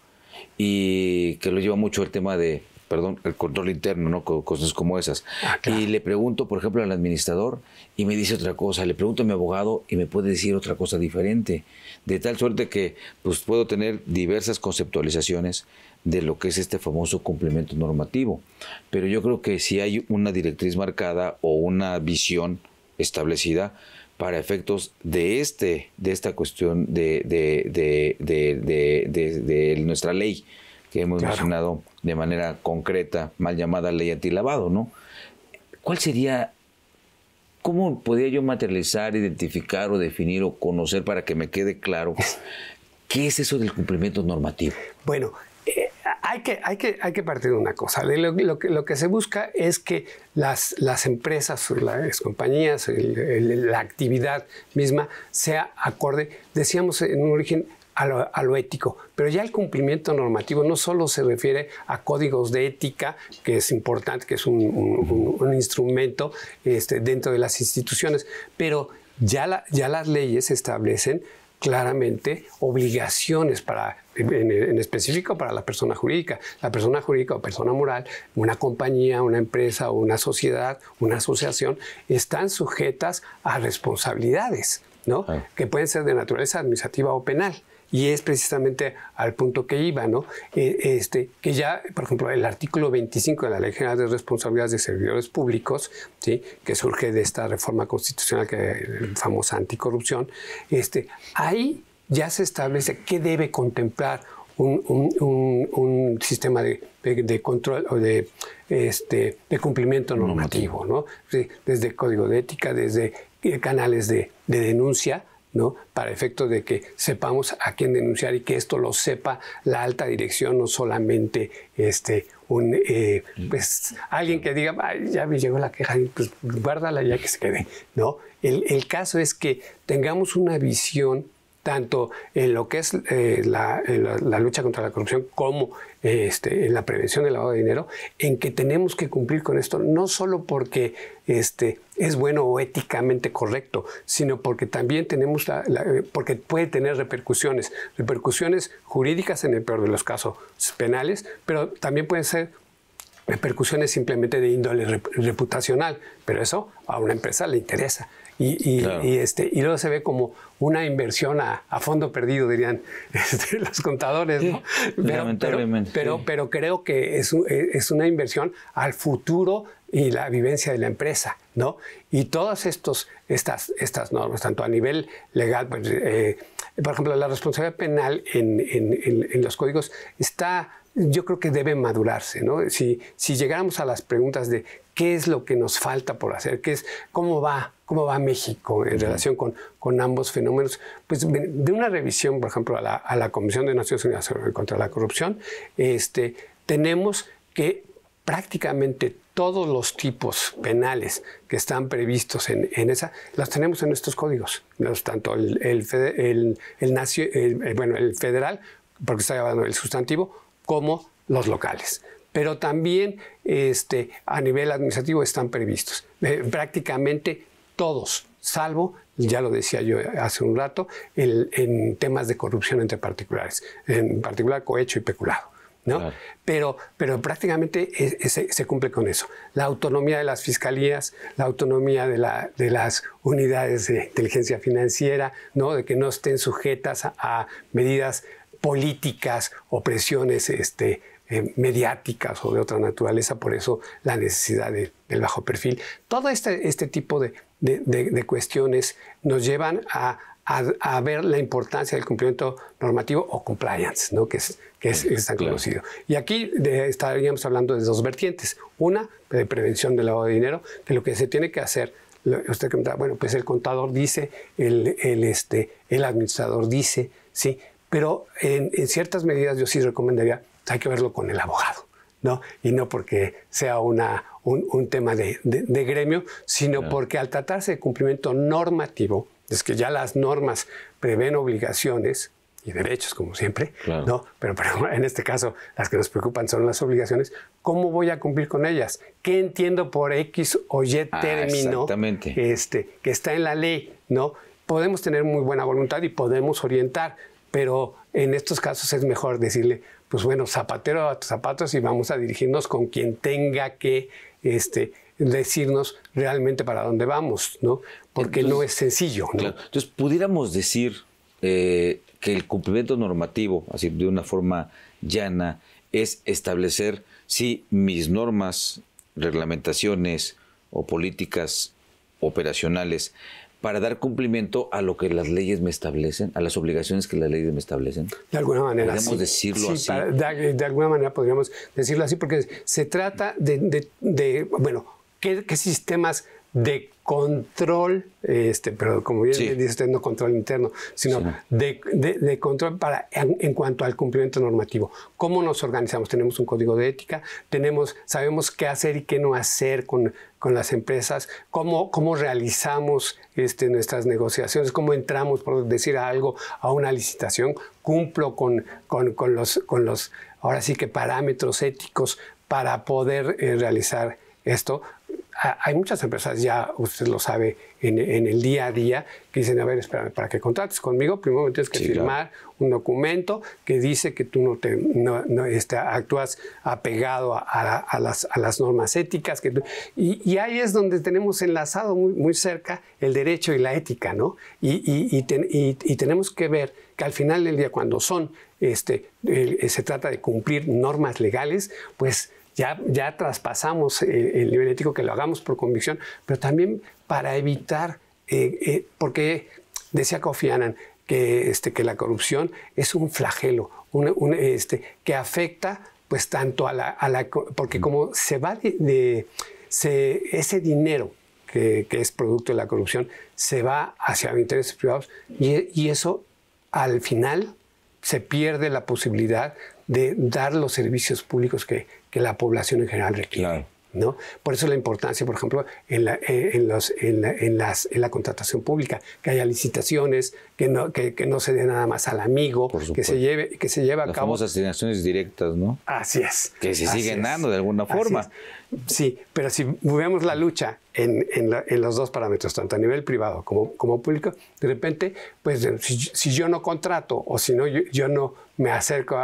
y que lo lleva mucho el tema de, perdón, el control interno, ¿no? Cosas como esas. Ah, y le pregunto, por ejemplo, al administrador y me dice otra cosa, le pregunto a mi abogado y me puede decir otra cosa diferente, de tal suerte que pues puedo tener diversas conceptualizaciones de lo que es este famoso complemento normativo. Pero yo creo que si hay una directriz marcada o una visión establecida, para efectos de, este, de esta cuestión de, de, nuestra ley que hemos mencionado de manera concreta, mal llamada ley antilavado, ¿no? ¿Cuál sería, cómo podría yo materializar, identificar o definir o conocer para que me quede claro ¿Qué es eso del cumplimiento normativo? Bueno, hay que, hay que, hay que partir de una cosa. Lo, que se busca es que las, las empresas, las compañías, la actividad misma sea acorde, decíamos en un origen, a lo, ético. Pero ya el cumplimiento normativo no solo se refiere a códigos de ética, que es importante, que es un, instrumento este, dentro de las instituciones, pero ya las leyes establecen claramente obligaciones para, en, específico para la persona jurídica. La persona jurídica o persona moral, una compañía, una empresa, una sociedad, una asociación, están sujetas a responsabilidades, ¿no? Que pueden ser de naturaleza administrativa o penal y es precisamente al punto que iba, ¿no? Eh, este, que ya, por ejemplo, el artículo 25 de la Ley General de Responsabilidades de Servidores Públicos, ¿sí? que surge de esta reforma constitucional, que famosa anticorrupción, este, ahí ya se establece qué debe contemplar un, sistema de, control o de, este, de cumplimiento normativo, ¿no? desde código de ética, desde eh, canales de, de denuncia, para efecto de que sepamos a quién denunciar y que esto lo sepa la alta dirección, no solamente este, un, eh, pues, alguien que diga, ya me llegó la queja, pues guárdala ya que se quede, ¿no? El, caso es que tengamos una visión tanto en lo que es eh, la, lucha contra la corrupción como este, en la prevención del lavado de dinero, en que tenemos que cumplir con esto, no solo porque este, es bueno o éticamente correcto, sino porque también tenemos la, eh, porque puede tener repercusiones, repercusiones jurídicas en el peor de los casos penales, pero también pueden ser repercusiones simplemente de índole reputacional, pero eso a una empresa le interesa. Y, y, este, y luego se ve como una inversión a, fondo perdido, dirían este, los contadores. pero, Pero, creo que es, eh, es una inversión al futuro y la vivencia de la empresa, ¿no? Y todas estos, estas, estas normas, tanto a nivel legal, pues, eh, por ejemplo, la responsabilidad penal en, en, los códigos está yo creo que debe madurarse, ¿no? Si, si llegáramos a las preguntas de qué es lo que nos falta por hacer, qué es, cómo va, cómo va México en relación con, con ambos fenómenos, pues de una revisión, por ejemplo, a la, a la Comisión de Naciones Unidas contra la Corrupción, este, tenemos que prácticamente todos los tipos penales que están previstos en, esa, los tenemos en nuestros códigos, tanto el, federal, porque está hablando el sustantivo, como los locales. Pero también este, a nivel administrativo están previstos eh, prácticamente todos, salvo, ya lo decía yo hace un rato, en temas de corrupción entre particulares, en particular cohecho y peculado. Pero, pero prácticamente e, e, se cumple con eso. La autonomía de las fiscalías, la autonomía de, las unidades de inteligencia financiera, De que no estén sujetas a, medidas políticas o presiones este, eh, mediáticas o de otra naturaleza, por eso la necesidad del bajo perfil. Todo este, este tipo de, cuestiones nos llevan a, a, ver la importancia del cumplimiento normativo o compliance, ¿no? que, es, que es, tan conocido. Y aquí estaríamos hablando de dos vertientes. Una, de prevención del lavado de dinero, de lo que se tiene que hacer, usted pregunta, bueno, pues el contador dice, el, este, el administrador dice, sí, pero en, ciertas medidas yo sí recomendaría, hay que verlo con el abogado. ¿no? Y no porque sea una, un, tema de, de, gremio, sino porque al tratarse de cumplimiento normativo, es que ya las normas prevén obligaciones y derechos, como siempre, ¿no? Pero, en este caso las que nos preocupan son las obligaciones. ¿Cómo voy a cumplir con ellas? ¿Qué entiendo por X o Y ah, término este, que está en la ley? ¿no? Podemos tener muy buena voluntad y podemos orientar, pero en estos casos es mejor decirle, pues bueno, zapatero a tus zapatos y vamos a dirigirnos con quien tenga que este, decirnos realmente para dónde vamos, ¿no? porque no es sencillo. Entonces, pudiéramos decir eh, que el cumplimiento normativo, así de una forma llana, es establecer si mis normas, reglamentaciones o políticas operacionales para dar cumplimiento a lo que las leyes me establecen, a las obligaciones que las leyes me establecen. De alguna manera. Podríamos decirlo así. de, alguna manera podríamos decirlo así, porque se trata de, bueno, qué sistemas de control, este, pero como bien dice usted, no control interno, sino de, control para, en, cuanto al cumplimiento normativo. ¿Cómo nos organizamos? Tenemos un código de ética, tenemos, sabemos qué hacer y qué no hacer con, con las empresas, cómo, cómo realizamos este, nuestras negociaciones, cómo entramos, por decir algo, a una licitación, cumplo con, con, los, con los, ahora sí que parámetros éticos para poder eh, realizar esto hay muchas empresas, ya usted lo sabe, en, el día a día, que dicen, a ver, espérame, para que contrates conmigo, primero tienes que firmar un documento que dice que tú no, te, no, este, actúas apegado a, las, a, las, normas éticas. Que y, ahí es donde tenemos enlazado muy, muy, cerca el derecho y la ética, ¿no? Y, tenemos que ver que al final del día, cuando son, este, se trata de cumplir normas legales, pues ya, traspasamos el, nivel ético, que lo hagamos por convicción, pero también para evitar, eh, eh, porque decía Kofi Annan que, este, que la corrupción es un flagelo, este, que afecta pues tanto a la, porque como se va de, ese dinero que, es producto de la corrupción se va hacia intereses privados y, y eso al final se pierde la posibilidad de dar los servicios públicos que, la población en general requiere. ¿no? Por eso la importancia, por ejemplo, en la, eh, en, los, en, en, las, en la contratación pública, que haya licitaciones, que no, que, no se dé nada más al amigo, que se lleve, que se lleve a cabo. Las asignaciones directas, ¿no? Así es. Que se siguen dando de alguna forma. Sí, pero si movemos la lucha en, los dos parámetros, tanto a nivel privado como, como público, de repente, pues si, yo no contrato o si no, yo no me acerco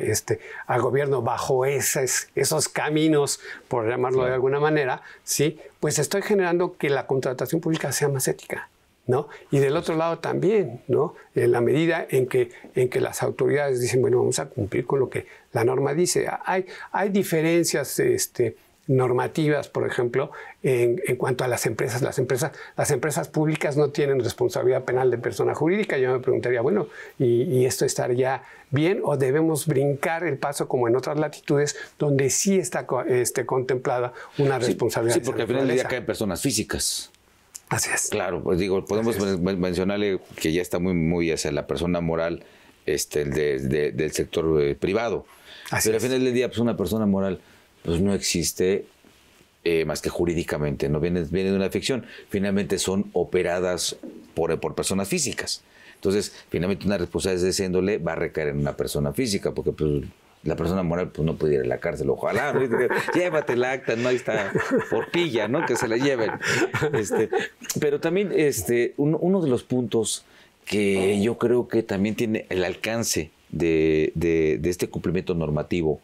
este, al, gobierno bajo esos, caminos, por llamarlo de alguna manera, ¿sí? pues estoy generando que la contratación pública sea más ética. ¿No? Y del otro lado también, ¿no? En la medida en que, en que las autoridades dicen, bueno, vamos a cumplir con lo que la norma dice. Hay, hay diferencias este, normativas, por ejemplo, en, cuanto a las empresas. Las empresas, las empresas públicas no tienen responsabilidad penal de persona jurídica. Yo me preguntaría, bueno, ¿y, esto estaría bien o debemos brincar el paso como en otras latitudes donde sí está este, contemplada una responsabilidad? Sí, porque al final del día caen personas físicas. Así es. Claro, pues digo, podemos mencionarle que ya está muy, muy hacia la persona moral este, del sector eh, privado. Así Pero al final del día, pues una persona moral pues no existe eh, más que jurídicamente, no viene, viene, de una ficción. Finalmente son operadas por, personas físicas. Entonces, finalmente una responsabilidad de ese va a recaer en una persona física, porque pues, la persona moral pues, no puede ir a la cárcel, ojalá, llévate la acta, no ahí está, por ¿no? Que se la lleven. Este, pero también este, uno de los puntos que yo creo que también tiene el alcance de, de este cumplimiento normativo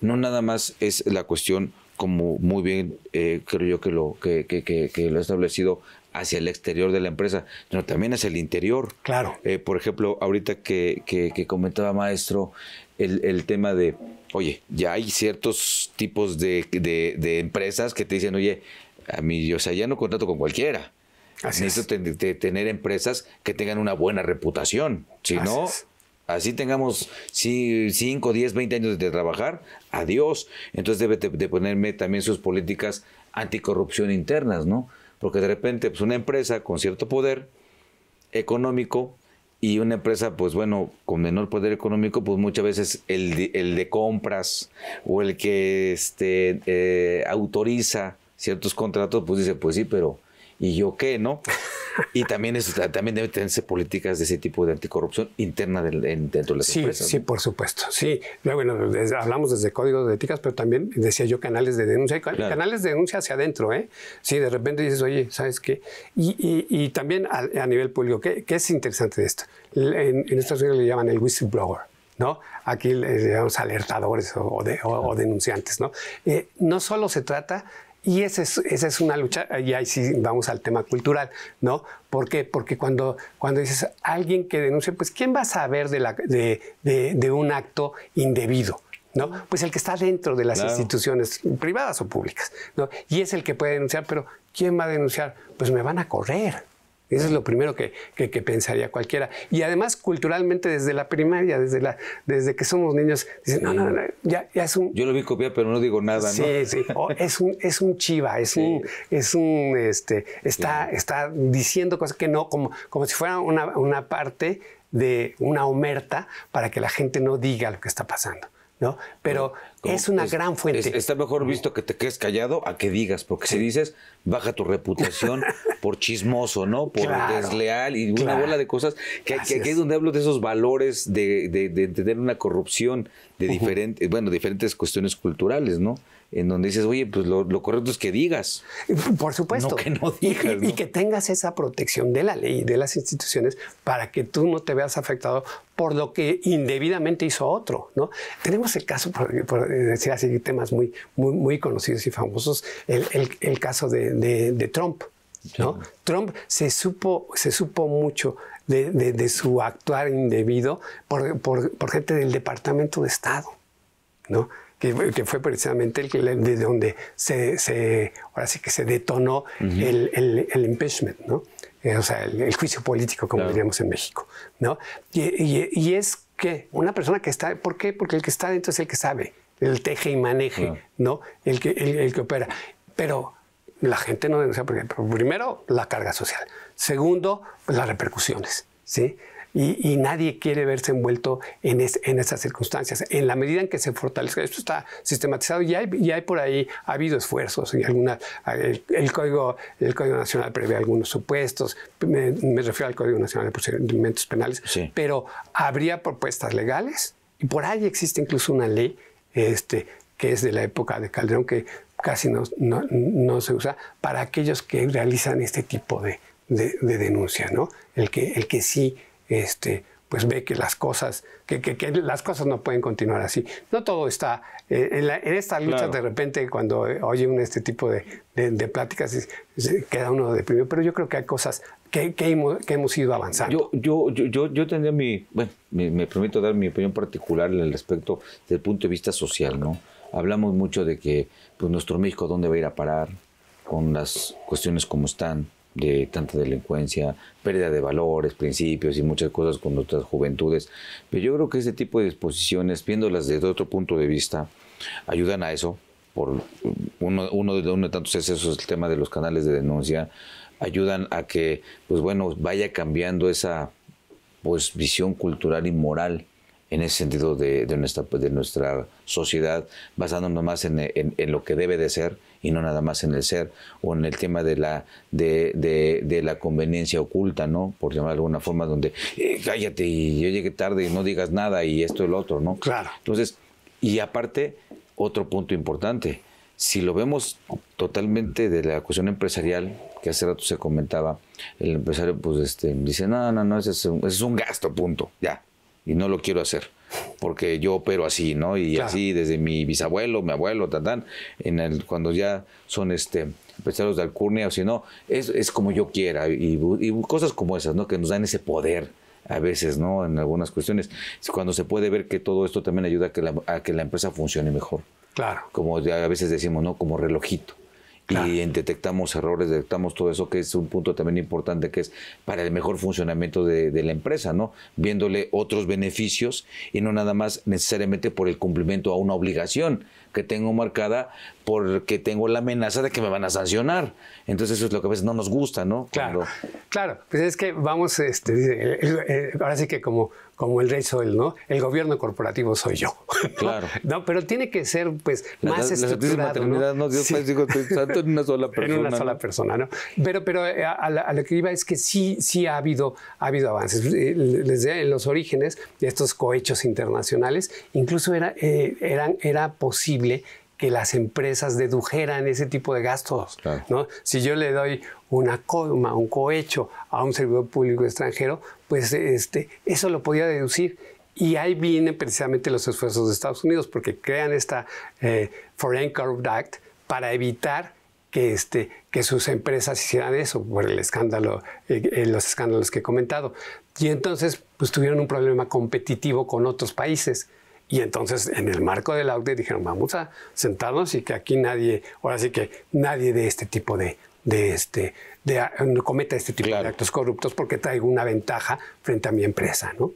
no nada más es la cuestión como muy bien eh, creo yo que lo que, lo ha establecido hacia el exterior de la empresa, sino también hacia el interior. Claro. Eh, por ejemplo, ahorita que, comentaba maestro el, tema de, oye, ya hay ciertos tipos de, empresas que te dicen, oye, a mí, yo sea, ya no contrato con cualquiera. Así Necesito tener empresas que tengan una buena reputación. Si no, Así tengamos 5, 10, 20 años de trabajar, adiós. Entonces debe de ponerme también sus políticas anticorrupción internas, ¿no? Porque de repente pues una empresa con cierto poder económico y una empresa, pues bueno, con menor poder económico, pues muchas veces el de, compras o el que este, eh, autoriza ciertos contratos, pues dice, pues sí, pero y yo qué, ¿no? Y también, también deben tenerse políticas de ese tipo de anticorrupción interna dentro de las sí, Sí, por supuesto. Sí, bueno, hablamos desde códigos de éticas, pero también decía yo canales de denuncia. Canales de denuncia hacia adentro, ¿eh? Sí, de repente dices, oye, ¿sabes qué? Y, y, también a, nivel público, ¿qué, ¿qué, es interesante de esto? En, Estados Unidos le llaman el whistleblower. ¿No? Aquí le llamamos alertadores o, denunciantes. ¿no? Eh, no solo se trata y esa es, esa es una lucha, y ahí sí vamos al tema cultural, ¿no? ¿Por Porque cuando, cuando dices alguien que denuncie, pues ¿quién va a saber de, la, de, un acto indebido? ¿no? Pues el que está dentro de las instituciones privadas o públicas, ¿no? Y es el que puede denunciar, pero ¿quién va a denunciar? Pues me van a correr, eso es lo primero que, pensaría cualquiera. Y además, culturalmente, desde la primaria, desde, la, desde que somos niños, dicen, no, no, no, ya, ya es un... Yo lo vi copiar, pero no digo nada, ¿no? Sí, sí, es un, es un chiva, es un... Es un este, está, está diciendo cosas que no, como, como si fuera una, parte de una omerta para que la gente no diga lo que está pasando, ¿no? Pero... Es una gran fuente. está mejor visto que te quedes callado a que digas, porque si dices, baja tu reputación por chismoso, ¿no? Por desleal y una bola de cosas. Que, aquí es donde hablo de esos valores de, tener una corrupción de diferentes, bueno, diferentes cuestiones culturales, ¿no? en donde dices, oye, pues lo, correcto es que digas. Por supuesto. que no digas. Y, que tengas esa protección de la ley, de las instituciones, para que tú no te veas afectado por lo que indebidamente hizo otro, ¿no? Tenemos el caso, por, por, decir así, temas muy, muy, muy conocidos y famosos, el, caso de, Trump. ¿no? Trump se supo, se supo mucho de, su actuar indebido por, por, gente del Departamento de Estado, ¿no? que, fue precisamente el de donde se, ahora sí que se detonó el, impeachment, ¿no? Eh, o sea, el, juicio político, como diríamos en México. ¿no? Y, y es que una persona que está, ¿por qué? Porque el que está dentro es el que sabe el teje y maneje, ¿no? El que, el, que opera. Pero la gente no denuncia ejemplo primero, la carga social. Segundo, las repercusiones, ¿sí? Y, nadie quiere verse envuelto en, en, esas circunstancias. En la medida en que se fortalezca, esto está sistematizado y hay, y hay por ahí, ha habido esfuerzos y alguna, el, código, el Código Nacional prevé algunos supuestos, me, refiero al Código Nacional de Procedimientos Penales, pero habría propuestas legales y por ahí existe incluso una ley este, que es de la época de Calderón, que casi no, se usa, para aquellos que realizan este tipo de, denuncia, ¿no? El que, el que sí este, pues ve que las cosas, que, que, las cosas no pueden continuar así. No todo está, eh, en, esta lucha de repente cuando eh, oye un este tipo de, de, pláticas queda uno deprimido, pero yo creo que hay cosas que, que hemos, ido avanzando. Yo, yo, yo, yo tendría mi, bueno, me, permito dar mi opinión particular el respecto del punto de vista social, ¿no? Hablamos mucho de que pues, nuestro México, ¿dónde va a ir a parar? con las cuestiones como están, de tanta delincuencia, pérdida de valores, principios y muchas cosas con nuestras juventudes. Pero yo creo que este tipo de disposiciones, viéndolas desde otro punto de vista, ayudan a eso. Por uno, de, tantos es el tema de los canales de denuncia, ayudan a que, pues bueno, vaya cambiando esa pues, visión cultural y moral en ese sentido de, nuestra, de nuestra sociedad, basándonos más en, lo que debe de ser y no nada más en el ser o en el tema de la, de, la conveniencia oculta, ¿no? Por llamar de alguna forma, donde eh, cállate y yo llegué tarde y no digas nada y esto y lo otro, ¿no? Claro. Entonces, y aparte, otro punto importante, si lo vemos totalmente de la cuestión empresarial, que hace rato se comentaba, el empresario pues este, dice, no, no, no, ese es un gasto, punto, ya, y no lo quiero hacer porque yo opero así, ¿no? Y así desde mi bisabuelo, mi abuelo, tan, en el, cuando ya son este empresarios de alcurnia o si no, es, es como yo quiera y, cosas como esas, ¿no? Que nos dan ese poder a veces, ¿no? En algunas cuestiones, cuando se puede ver que todo esto también ayuda a que la, a que la empresa funcione mejor. Claro. Como a veces decimos, ¿no? Como relojito y detectamos errores, detectamos todo eso, que es un punto también importante, que es para el mejor funcionamiento de, la empresa, ¿no? Viéndole otros beneficios y no nada más necesariamente por el cumplimiento a una obligación que tengo marcada porque tengo la amenaza de que me van a sancionar. Entonces eso es lo que a veces no nos gusta, ¿no? Claro, claro. Pues es que vamos, este, eh, eh, ahora sí que como como el rey Sol, ¿no? El gobierno corporativo soy yo. Claro. no, pero tiene que ser pues más estructurado. ¿no? Dios en una sola persona. una sola persona, Pero, pero eh, a, lo que iba es que sí, sí ha habido, ha habido avances. Eh, desde en los orígenes de estos cohechos internacionales, incluso era, eh, era posible que las empresas dedujeran ese tipo de gastos. Si yo le doy una coma, un cohecho a un servidor público extranjero, pues este, eso lo podía deducir. Y ahí vienen precisamente los esfuerzos de Estados Unidos, porque crean esta eh, Foreign Corrupt Act para evitar que, este, que sus empresas hicieran eso por el escándalo, eh, eh, los escándalos que he comentado. Y entonces, pues tuvieron un problema competitivo con otros países. Y entonces, en el marco del la dijeron, vamos a sentarnos y que aquí nadie, ahora sí que nadie de este tipo de, de este, de, ah, cometa este tipo de actos corruptos porque traigo una ventaja frente a mi empresa, ¿no?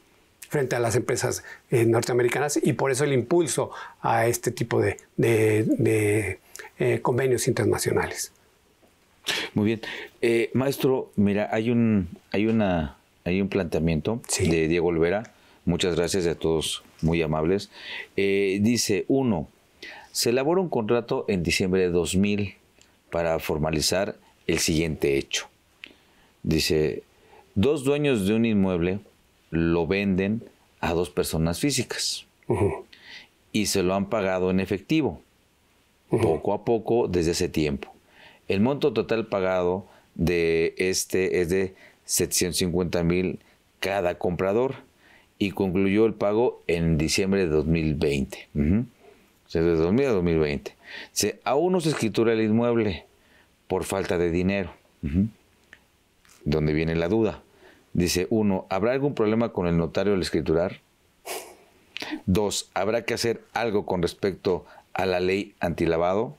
frente a las empresas eh, norteamericanas y por eso el impulso a este tipo de, de, eh, convenios internacionales. Muy bien. Eh, maestro, mira, hay un, hay una, hay un planteamiento de Diego Olvera. Muchas gracias a todos, muy amables. dice, uno, se elabora un contrato en diciembre de 2000 para formalizar el siguiente hecho. Dice, dos dueños de un inmueble lo venden a dos personas físicas y se lo han pagado en efectivo, poco a poco desde ese tiempo. El monto total pagado de este es de 750 mil cada comprador y concluyó el pago en diciembre de 2020 desde 2000 a 2020. Dice, aún no se escritura el inmueble por falta de dinero. ¿Dónde Donde viene la duda. Dice, uno, ¿habrá algún problema con el notario al escriturar? Dos, ¿habrá que hacer algo con respecto a la ley antilavado?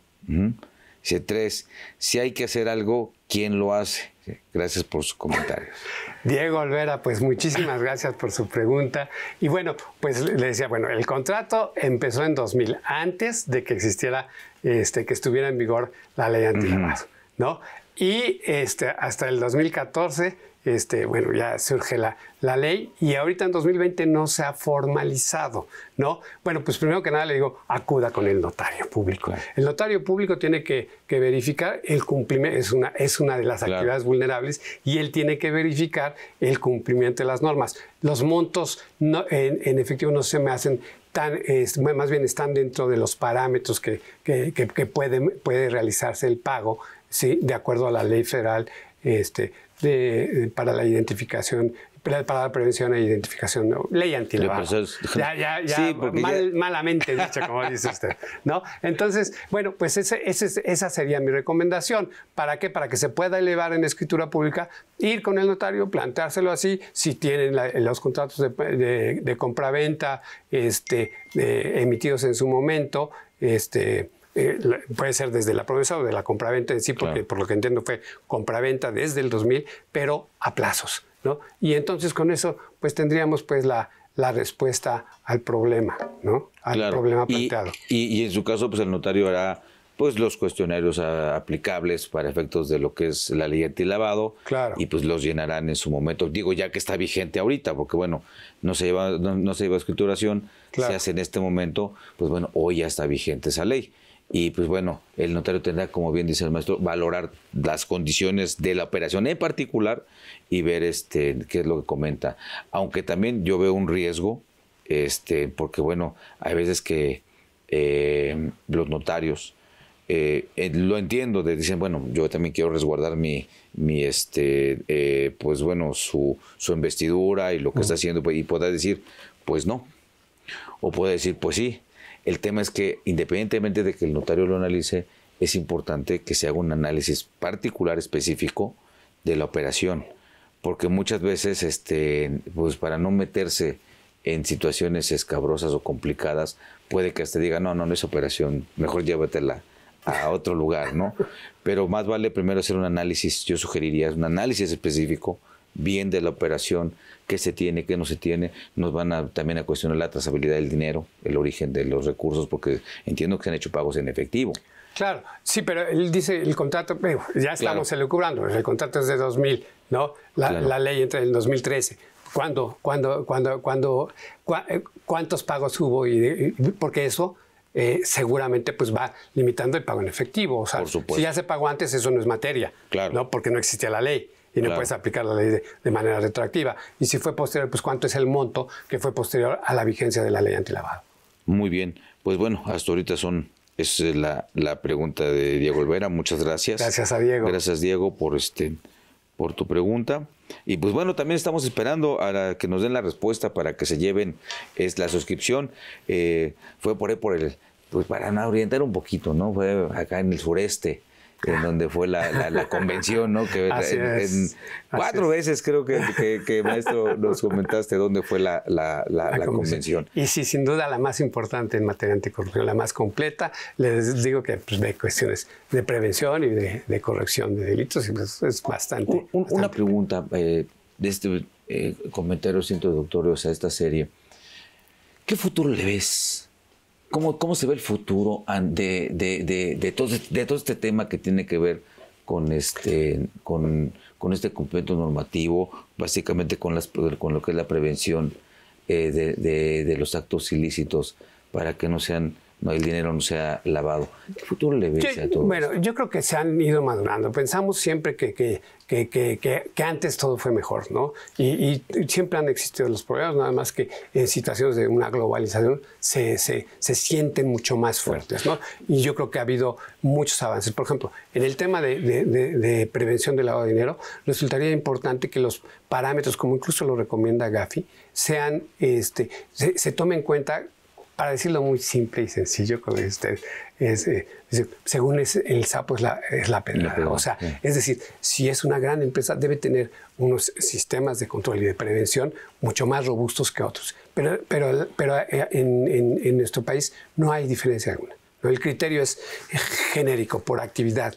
Dice, tres, si hay que hacer algo, ¿quién lo hace? Gracias por sus comentarios. Diego Olvera, pues muchísimas gracias por su pregunta. Y bueno, pues le decía, bueno, el contrato empezó en 2000, antes de que existiera, este, que estuviera en vigor la ley antilavado, ¿no? Y este, hasta el 2014 este, bueno, ya surge la, ley y ahorita en 2020 no se ha formalizado, ¿no? Bueno, pues primero que nada le digo, acuda con el notario público. El notario público tiene que, verificar el cumplimiento, es una, es una de las actividades vulnerables y él tiene que verificar el cumplimiento de las normas. Los montos en, efectivo no se me hacen Tan, más bien están dentro de los parámetros que, que, puede, realizarse el pago, ¿sí? de acuerdo a la ley federal este, de, para la identificación para la prevención e identificación, ley antilavado. Pues ya, ya, malamente dicho, como dice usted, ¿no? Entonces, bueno, pues esa sería mi recomendación. ¿Para qué? Para que se pueda elevar en escritura pública, ir con el notario, planteárselo así, si tienen los contratos de, compra-venta este, eh, emitidos en su momento, este, eh, puede ser desde la promesa o de la compraventa en sí, porque por lo que entiendo fue compraventa desde el 2000, pero a plazos, ¿no? Y entonces con eso, pues tendríamos pues la, la respuesta al problema, ¿no? Al problema planteado. Y, y, en su caso, pues el notario hará pues los cuestionarios ah, aplicables para efectos de lo que es la ley antilavado claro. y pues los llenarán en su momento. Digo, ya que está vigente ahorita, porque bueno, no se lleva, no, se lleva escrituración, se hace en este momento, pues bueno, hoy ya está vigente esa ley. Y pues bueno, el notario tendrá, como bien dice el maestro, valorar las condiciones de la operación en particular y ver este, qué es lo que comenta. Aunque también yo veo un riesgo, este, porque bueno, hay veces que eh, los notarios, eh, lo entiendo, dicen, bueno, yo también quiero resguardar mi, mi este, eh, pues bueno, su, su, investidura y lo que está haciendo, y podrá decir, pues no, o puede decir, pues sí, el tema es que independientemente de que el notario lo analice, es importante que se haga un análisis particular específico de la operación, porque muchas veces, este, pues para no meterse en situaciones escabrosas o complicadas, puede que hasta diga, no, no, no es operación, mejor llévatela a otro lugar, ¿no? Pero más vale primero hacer un análisis, yo sugeriría un análisis específico bien de la operación, qué se tiene, qué no se tiene. Nos van a, también a cuestionar la trazabilidad del dinero, el origen de los recursos, porque entiendo que se han hecho pagos en efectivo. Claro, sí, pero él dice el contrato, eh, ya estamos claro. elucubrando, el contrato es de 2000, ¿no? La, ley entra en 2013. ¿Cuándo, cuándo, cuándo, cuándo, eh, cuántos pagos hubo? Y, porque eso eh, seguramente pues va limitando el pago en efectivo. O sea, si ya se pagó antes, eso no es materia, claro. ¿no? Porque no existía la ley y no puedes aplicar la ley de, manera retroactiva. Y si fue posterior, pues cuánto es el monto que fue posterior a la vigencia de la ley antilavado. Muy bien, pues bueno, hasta ahorita son es eh, la, la pregunta de Diego Olvera. Muchas gracias. Gracias a Diego. Gracias Diego por este por tu pregunta. Y pues bueno, también estamos esperando a que nos den la respuesta para que se lleven es la suscripción. Eh, fue por ahí por el, pues para orientar un poquito, ¿no? Fue acá en el sureste en donde fue la, convención, ¿no? cuatro veces creo que, maestro, nos comentaste dónde fue la, convención. Y sí, sin duda la más importante en materia anticorrupción, la más completa. Les digo que pues, de cuestiones de prevención y de, corrección de delitos pues, es bastante, Una pregunta eh, de este eh, comentarios introductorios a esta serie. ¿Qué futuro le ves ¿Cómo, ¿Cómo se ve el futuro de, de, todo, este, de todo este tema que tiene que ver con este, con, este cumplimiento normativo, básicamente con, las, con lo que es la prevención eh, de, los actos ilícitos para que no sean el dinero no sea lavado. ¿Qué futuro le ves yo, a todo Bueno, yo creo que se han ido madurando. Pensamos siempre que, que, que, que, antes todo fue mejor, ¿no? Y, siempre han existido los problemas, nada más que en situaciones de una globalización se, se, se sienten mucho más fuertes, ¿no? Y yo creo que ha habido muchos avances. Por ejemplo, en el tema de, de, prevención del lavado de dinero, resultaría importante que los parámetros, como incluso lo recomienda Gafi, sean, este, se, se tome en cuenta para decirlo muy simple y sencillo con usted, eh, según el sapo es la, es la pedrada. O sea, es decir, si es una gran empresa, debe tener unos sistemas de control y de prevención mucho más robustos que otros. Pero, pero, eh, en, nuestro país no hay diferencia alguna. El criterio es genérico, por actividad.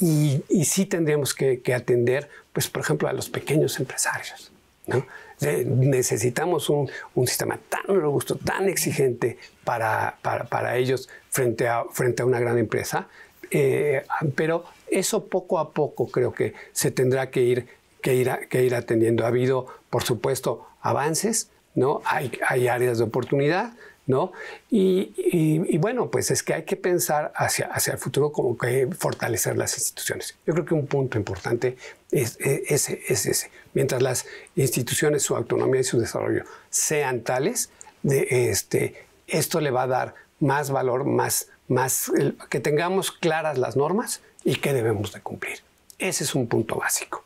Y, y sí tendríamos que, atender, pues, por ejemplo, a los pequeños empresarios. ¿no? necesitamos un, sistema tan robusto, tan exigente para, ellos frente a, una gran empresa. Eh, pero eso poco a poco creo que se tendrá que ir, que atendiendo. Ha habido, por supuesto, avances, ¿no? Hay, hay áreas de oportunidad, ¿no? Y, bueno, pues es que hay que pensar hacia, el futuro como que fortalecer las instituciones. Yo creo que un punto importante e, es, ese. Mientras las instituciones, su autonomía y su desarrollo sean tales, de este, esto le va a dar más valor, más, más que tengamos claras las normas y que debemos de cumplir. Ese es un punto básico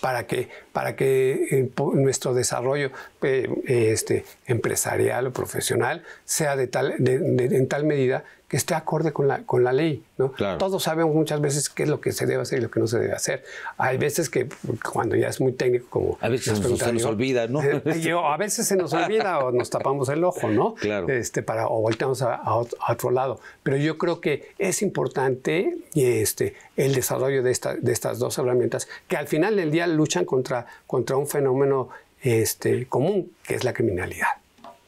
para que, para que eh, nuestro desarrollo eh, eh, este, empresarial o profesional sea de en tal medida que esté acorde con la, con la ley. ¿no? Todos sabemos muchas veces qué es lo que se debe hacer y lo que no se debe hacer. Hay veces que cuando ya es muy técnico, como... A veces se nos, olvida, ¿no? a veces se nos olvida o nos tapamos el ojo, ¿no? Claro. Este, para, o volteamos a, otro lado. Pero yo creo que es importante este, el desarrollo de, de estas dos herramientas que al final del día luchan contra, contra un fenómeno este, común, que es la criminalidad.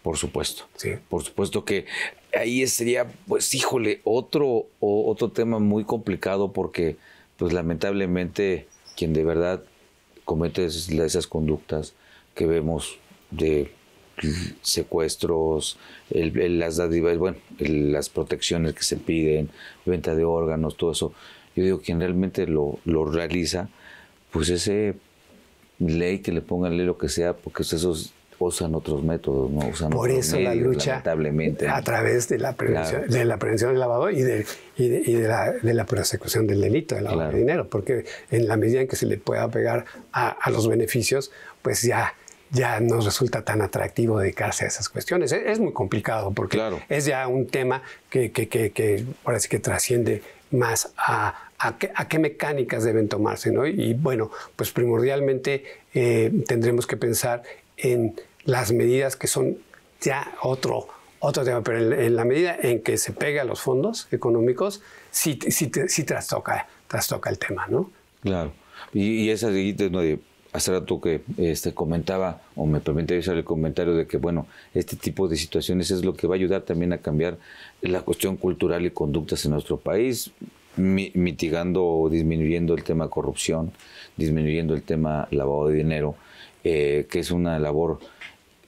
Por supuesto. Sí. Por supuesto que ahí sería, pues híjole, otro, otro tema muy complicado porque, pues lamentablemente, quien de verdad comete esas, conductas que vemos de secuestros, las bueno, las protecciones que se piden, venta de órganos, todo eso. Yo digo, quien realmente lo, lo realiza, pues ese ley que le pongan ley lo que sea, porque eso usan otros métodos, ¿no? Usan Por eso la lucha a través de la prevención, de la prevención del lavado y de, la, de persecución del delito, del lavado de dinero, porque en la medida en que se le pueda pegar a, los beneficios, pues ya ya no resulta tan atractivo dedicarse a esas cuestiones. Es, muy complicado porque es ya un tema que, que, que, ahora sí que trasciende más a, qué, mecánicas deben tomarse, ¿no? Y, bueno, pues primordialmente eh, tendremos que pensar en las medidas que son ya otro, otro tema, pero en, la medida en que se pega a los fondos económicos, sí, sí, sí trastoca, el tema, ¿no? Claro. Y, y esas no hace rato que este, comentaba, o me permite hacer el comentario de que, bueno, este tipo de situaciones es lo que va a ayudar también a cambiar la cuestión cultural y conductas en nuestro país, mitigando o disminuyendo el tema corrupción, disminuyendo el tema lavado de dinero, eh, que es una labor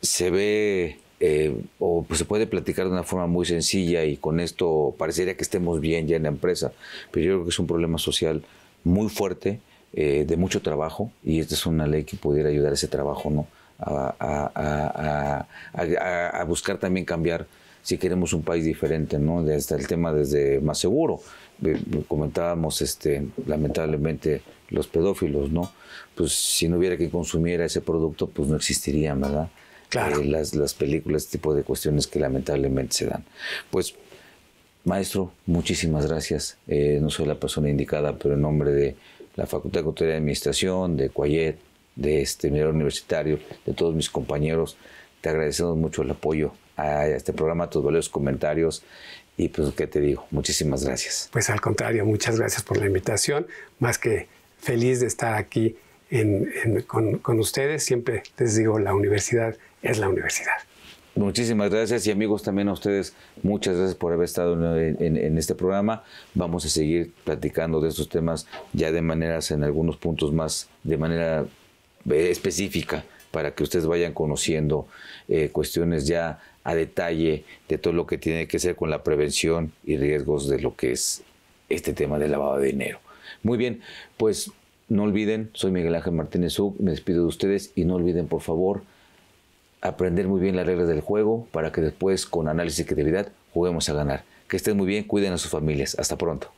se ve eh, o pues, se puede platicar de una forma muy sencilla y con esto parecería que estemos bien ya en la empresa, pero yo creo que es un problema social muy fuerte, eh, de mucho trabajo, y esta es una ley que pudiera ayudar a ese trabajo, ¿no? A, buscar también cambiar si queremos un país diferente, ¿no? Desde el tema desde más seguro. Eh, comentábamos, este, lamentablemente, los pedófilos, ¿no? Pues si no hubiera que consumiera ese producto, pues no existiría, ¿verdad? Eh, las, películas, este tipo de cuestiones que lamentablemente se dan. Pues, maestro, muchísimas gracias. Eh, no soy la persona indicada, pero en nombre de la Facultad de Cultura y Administración, de Cuayet, de este Mirador Universitario, de todos mis compañeros, te agradecemos mucho el apoyo a este programa, a tus valiosos comentarios y pues, ¿qué te digo? Muchísimas gracias. Pues al contrario, muchas gracias por la invitación, más que feliz de estar aquí con ustedes. Siempre les digo, la universidad es la universidad. Muchísimas gracias y amigos también a ustedes, muchas gracias por haber estado en, este programa. Vamos a seguir platicando de estos temas ya de maneras, en algunos puntos más, de manera eh, específica para que ustedes vayan conociendo eh, cuestiones ya a detalle de todo lo que tiene que ser con la prevención y riesgos de lo que es este tema de lavado de dinero. Muy bien, pues no olviden, soy Miguel Ángel Martínez Ug, me despido de ustedes y no olviden por favor aprender muy bien las reglas del juego para que después, con análisis y creatividad, juguemos a ganar. Que estén muy bien, cuiden a sus familias. Hasta pronto.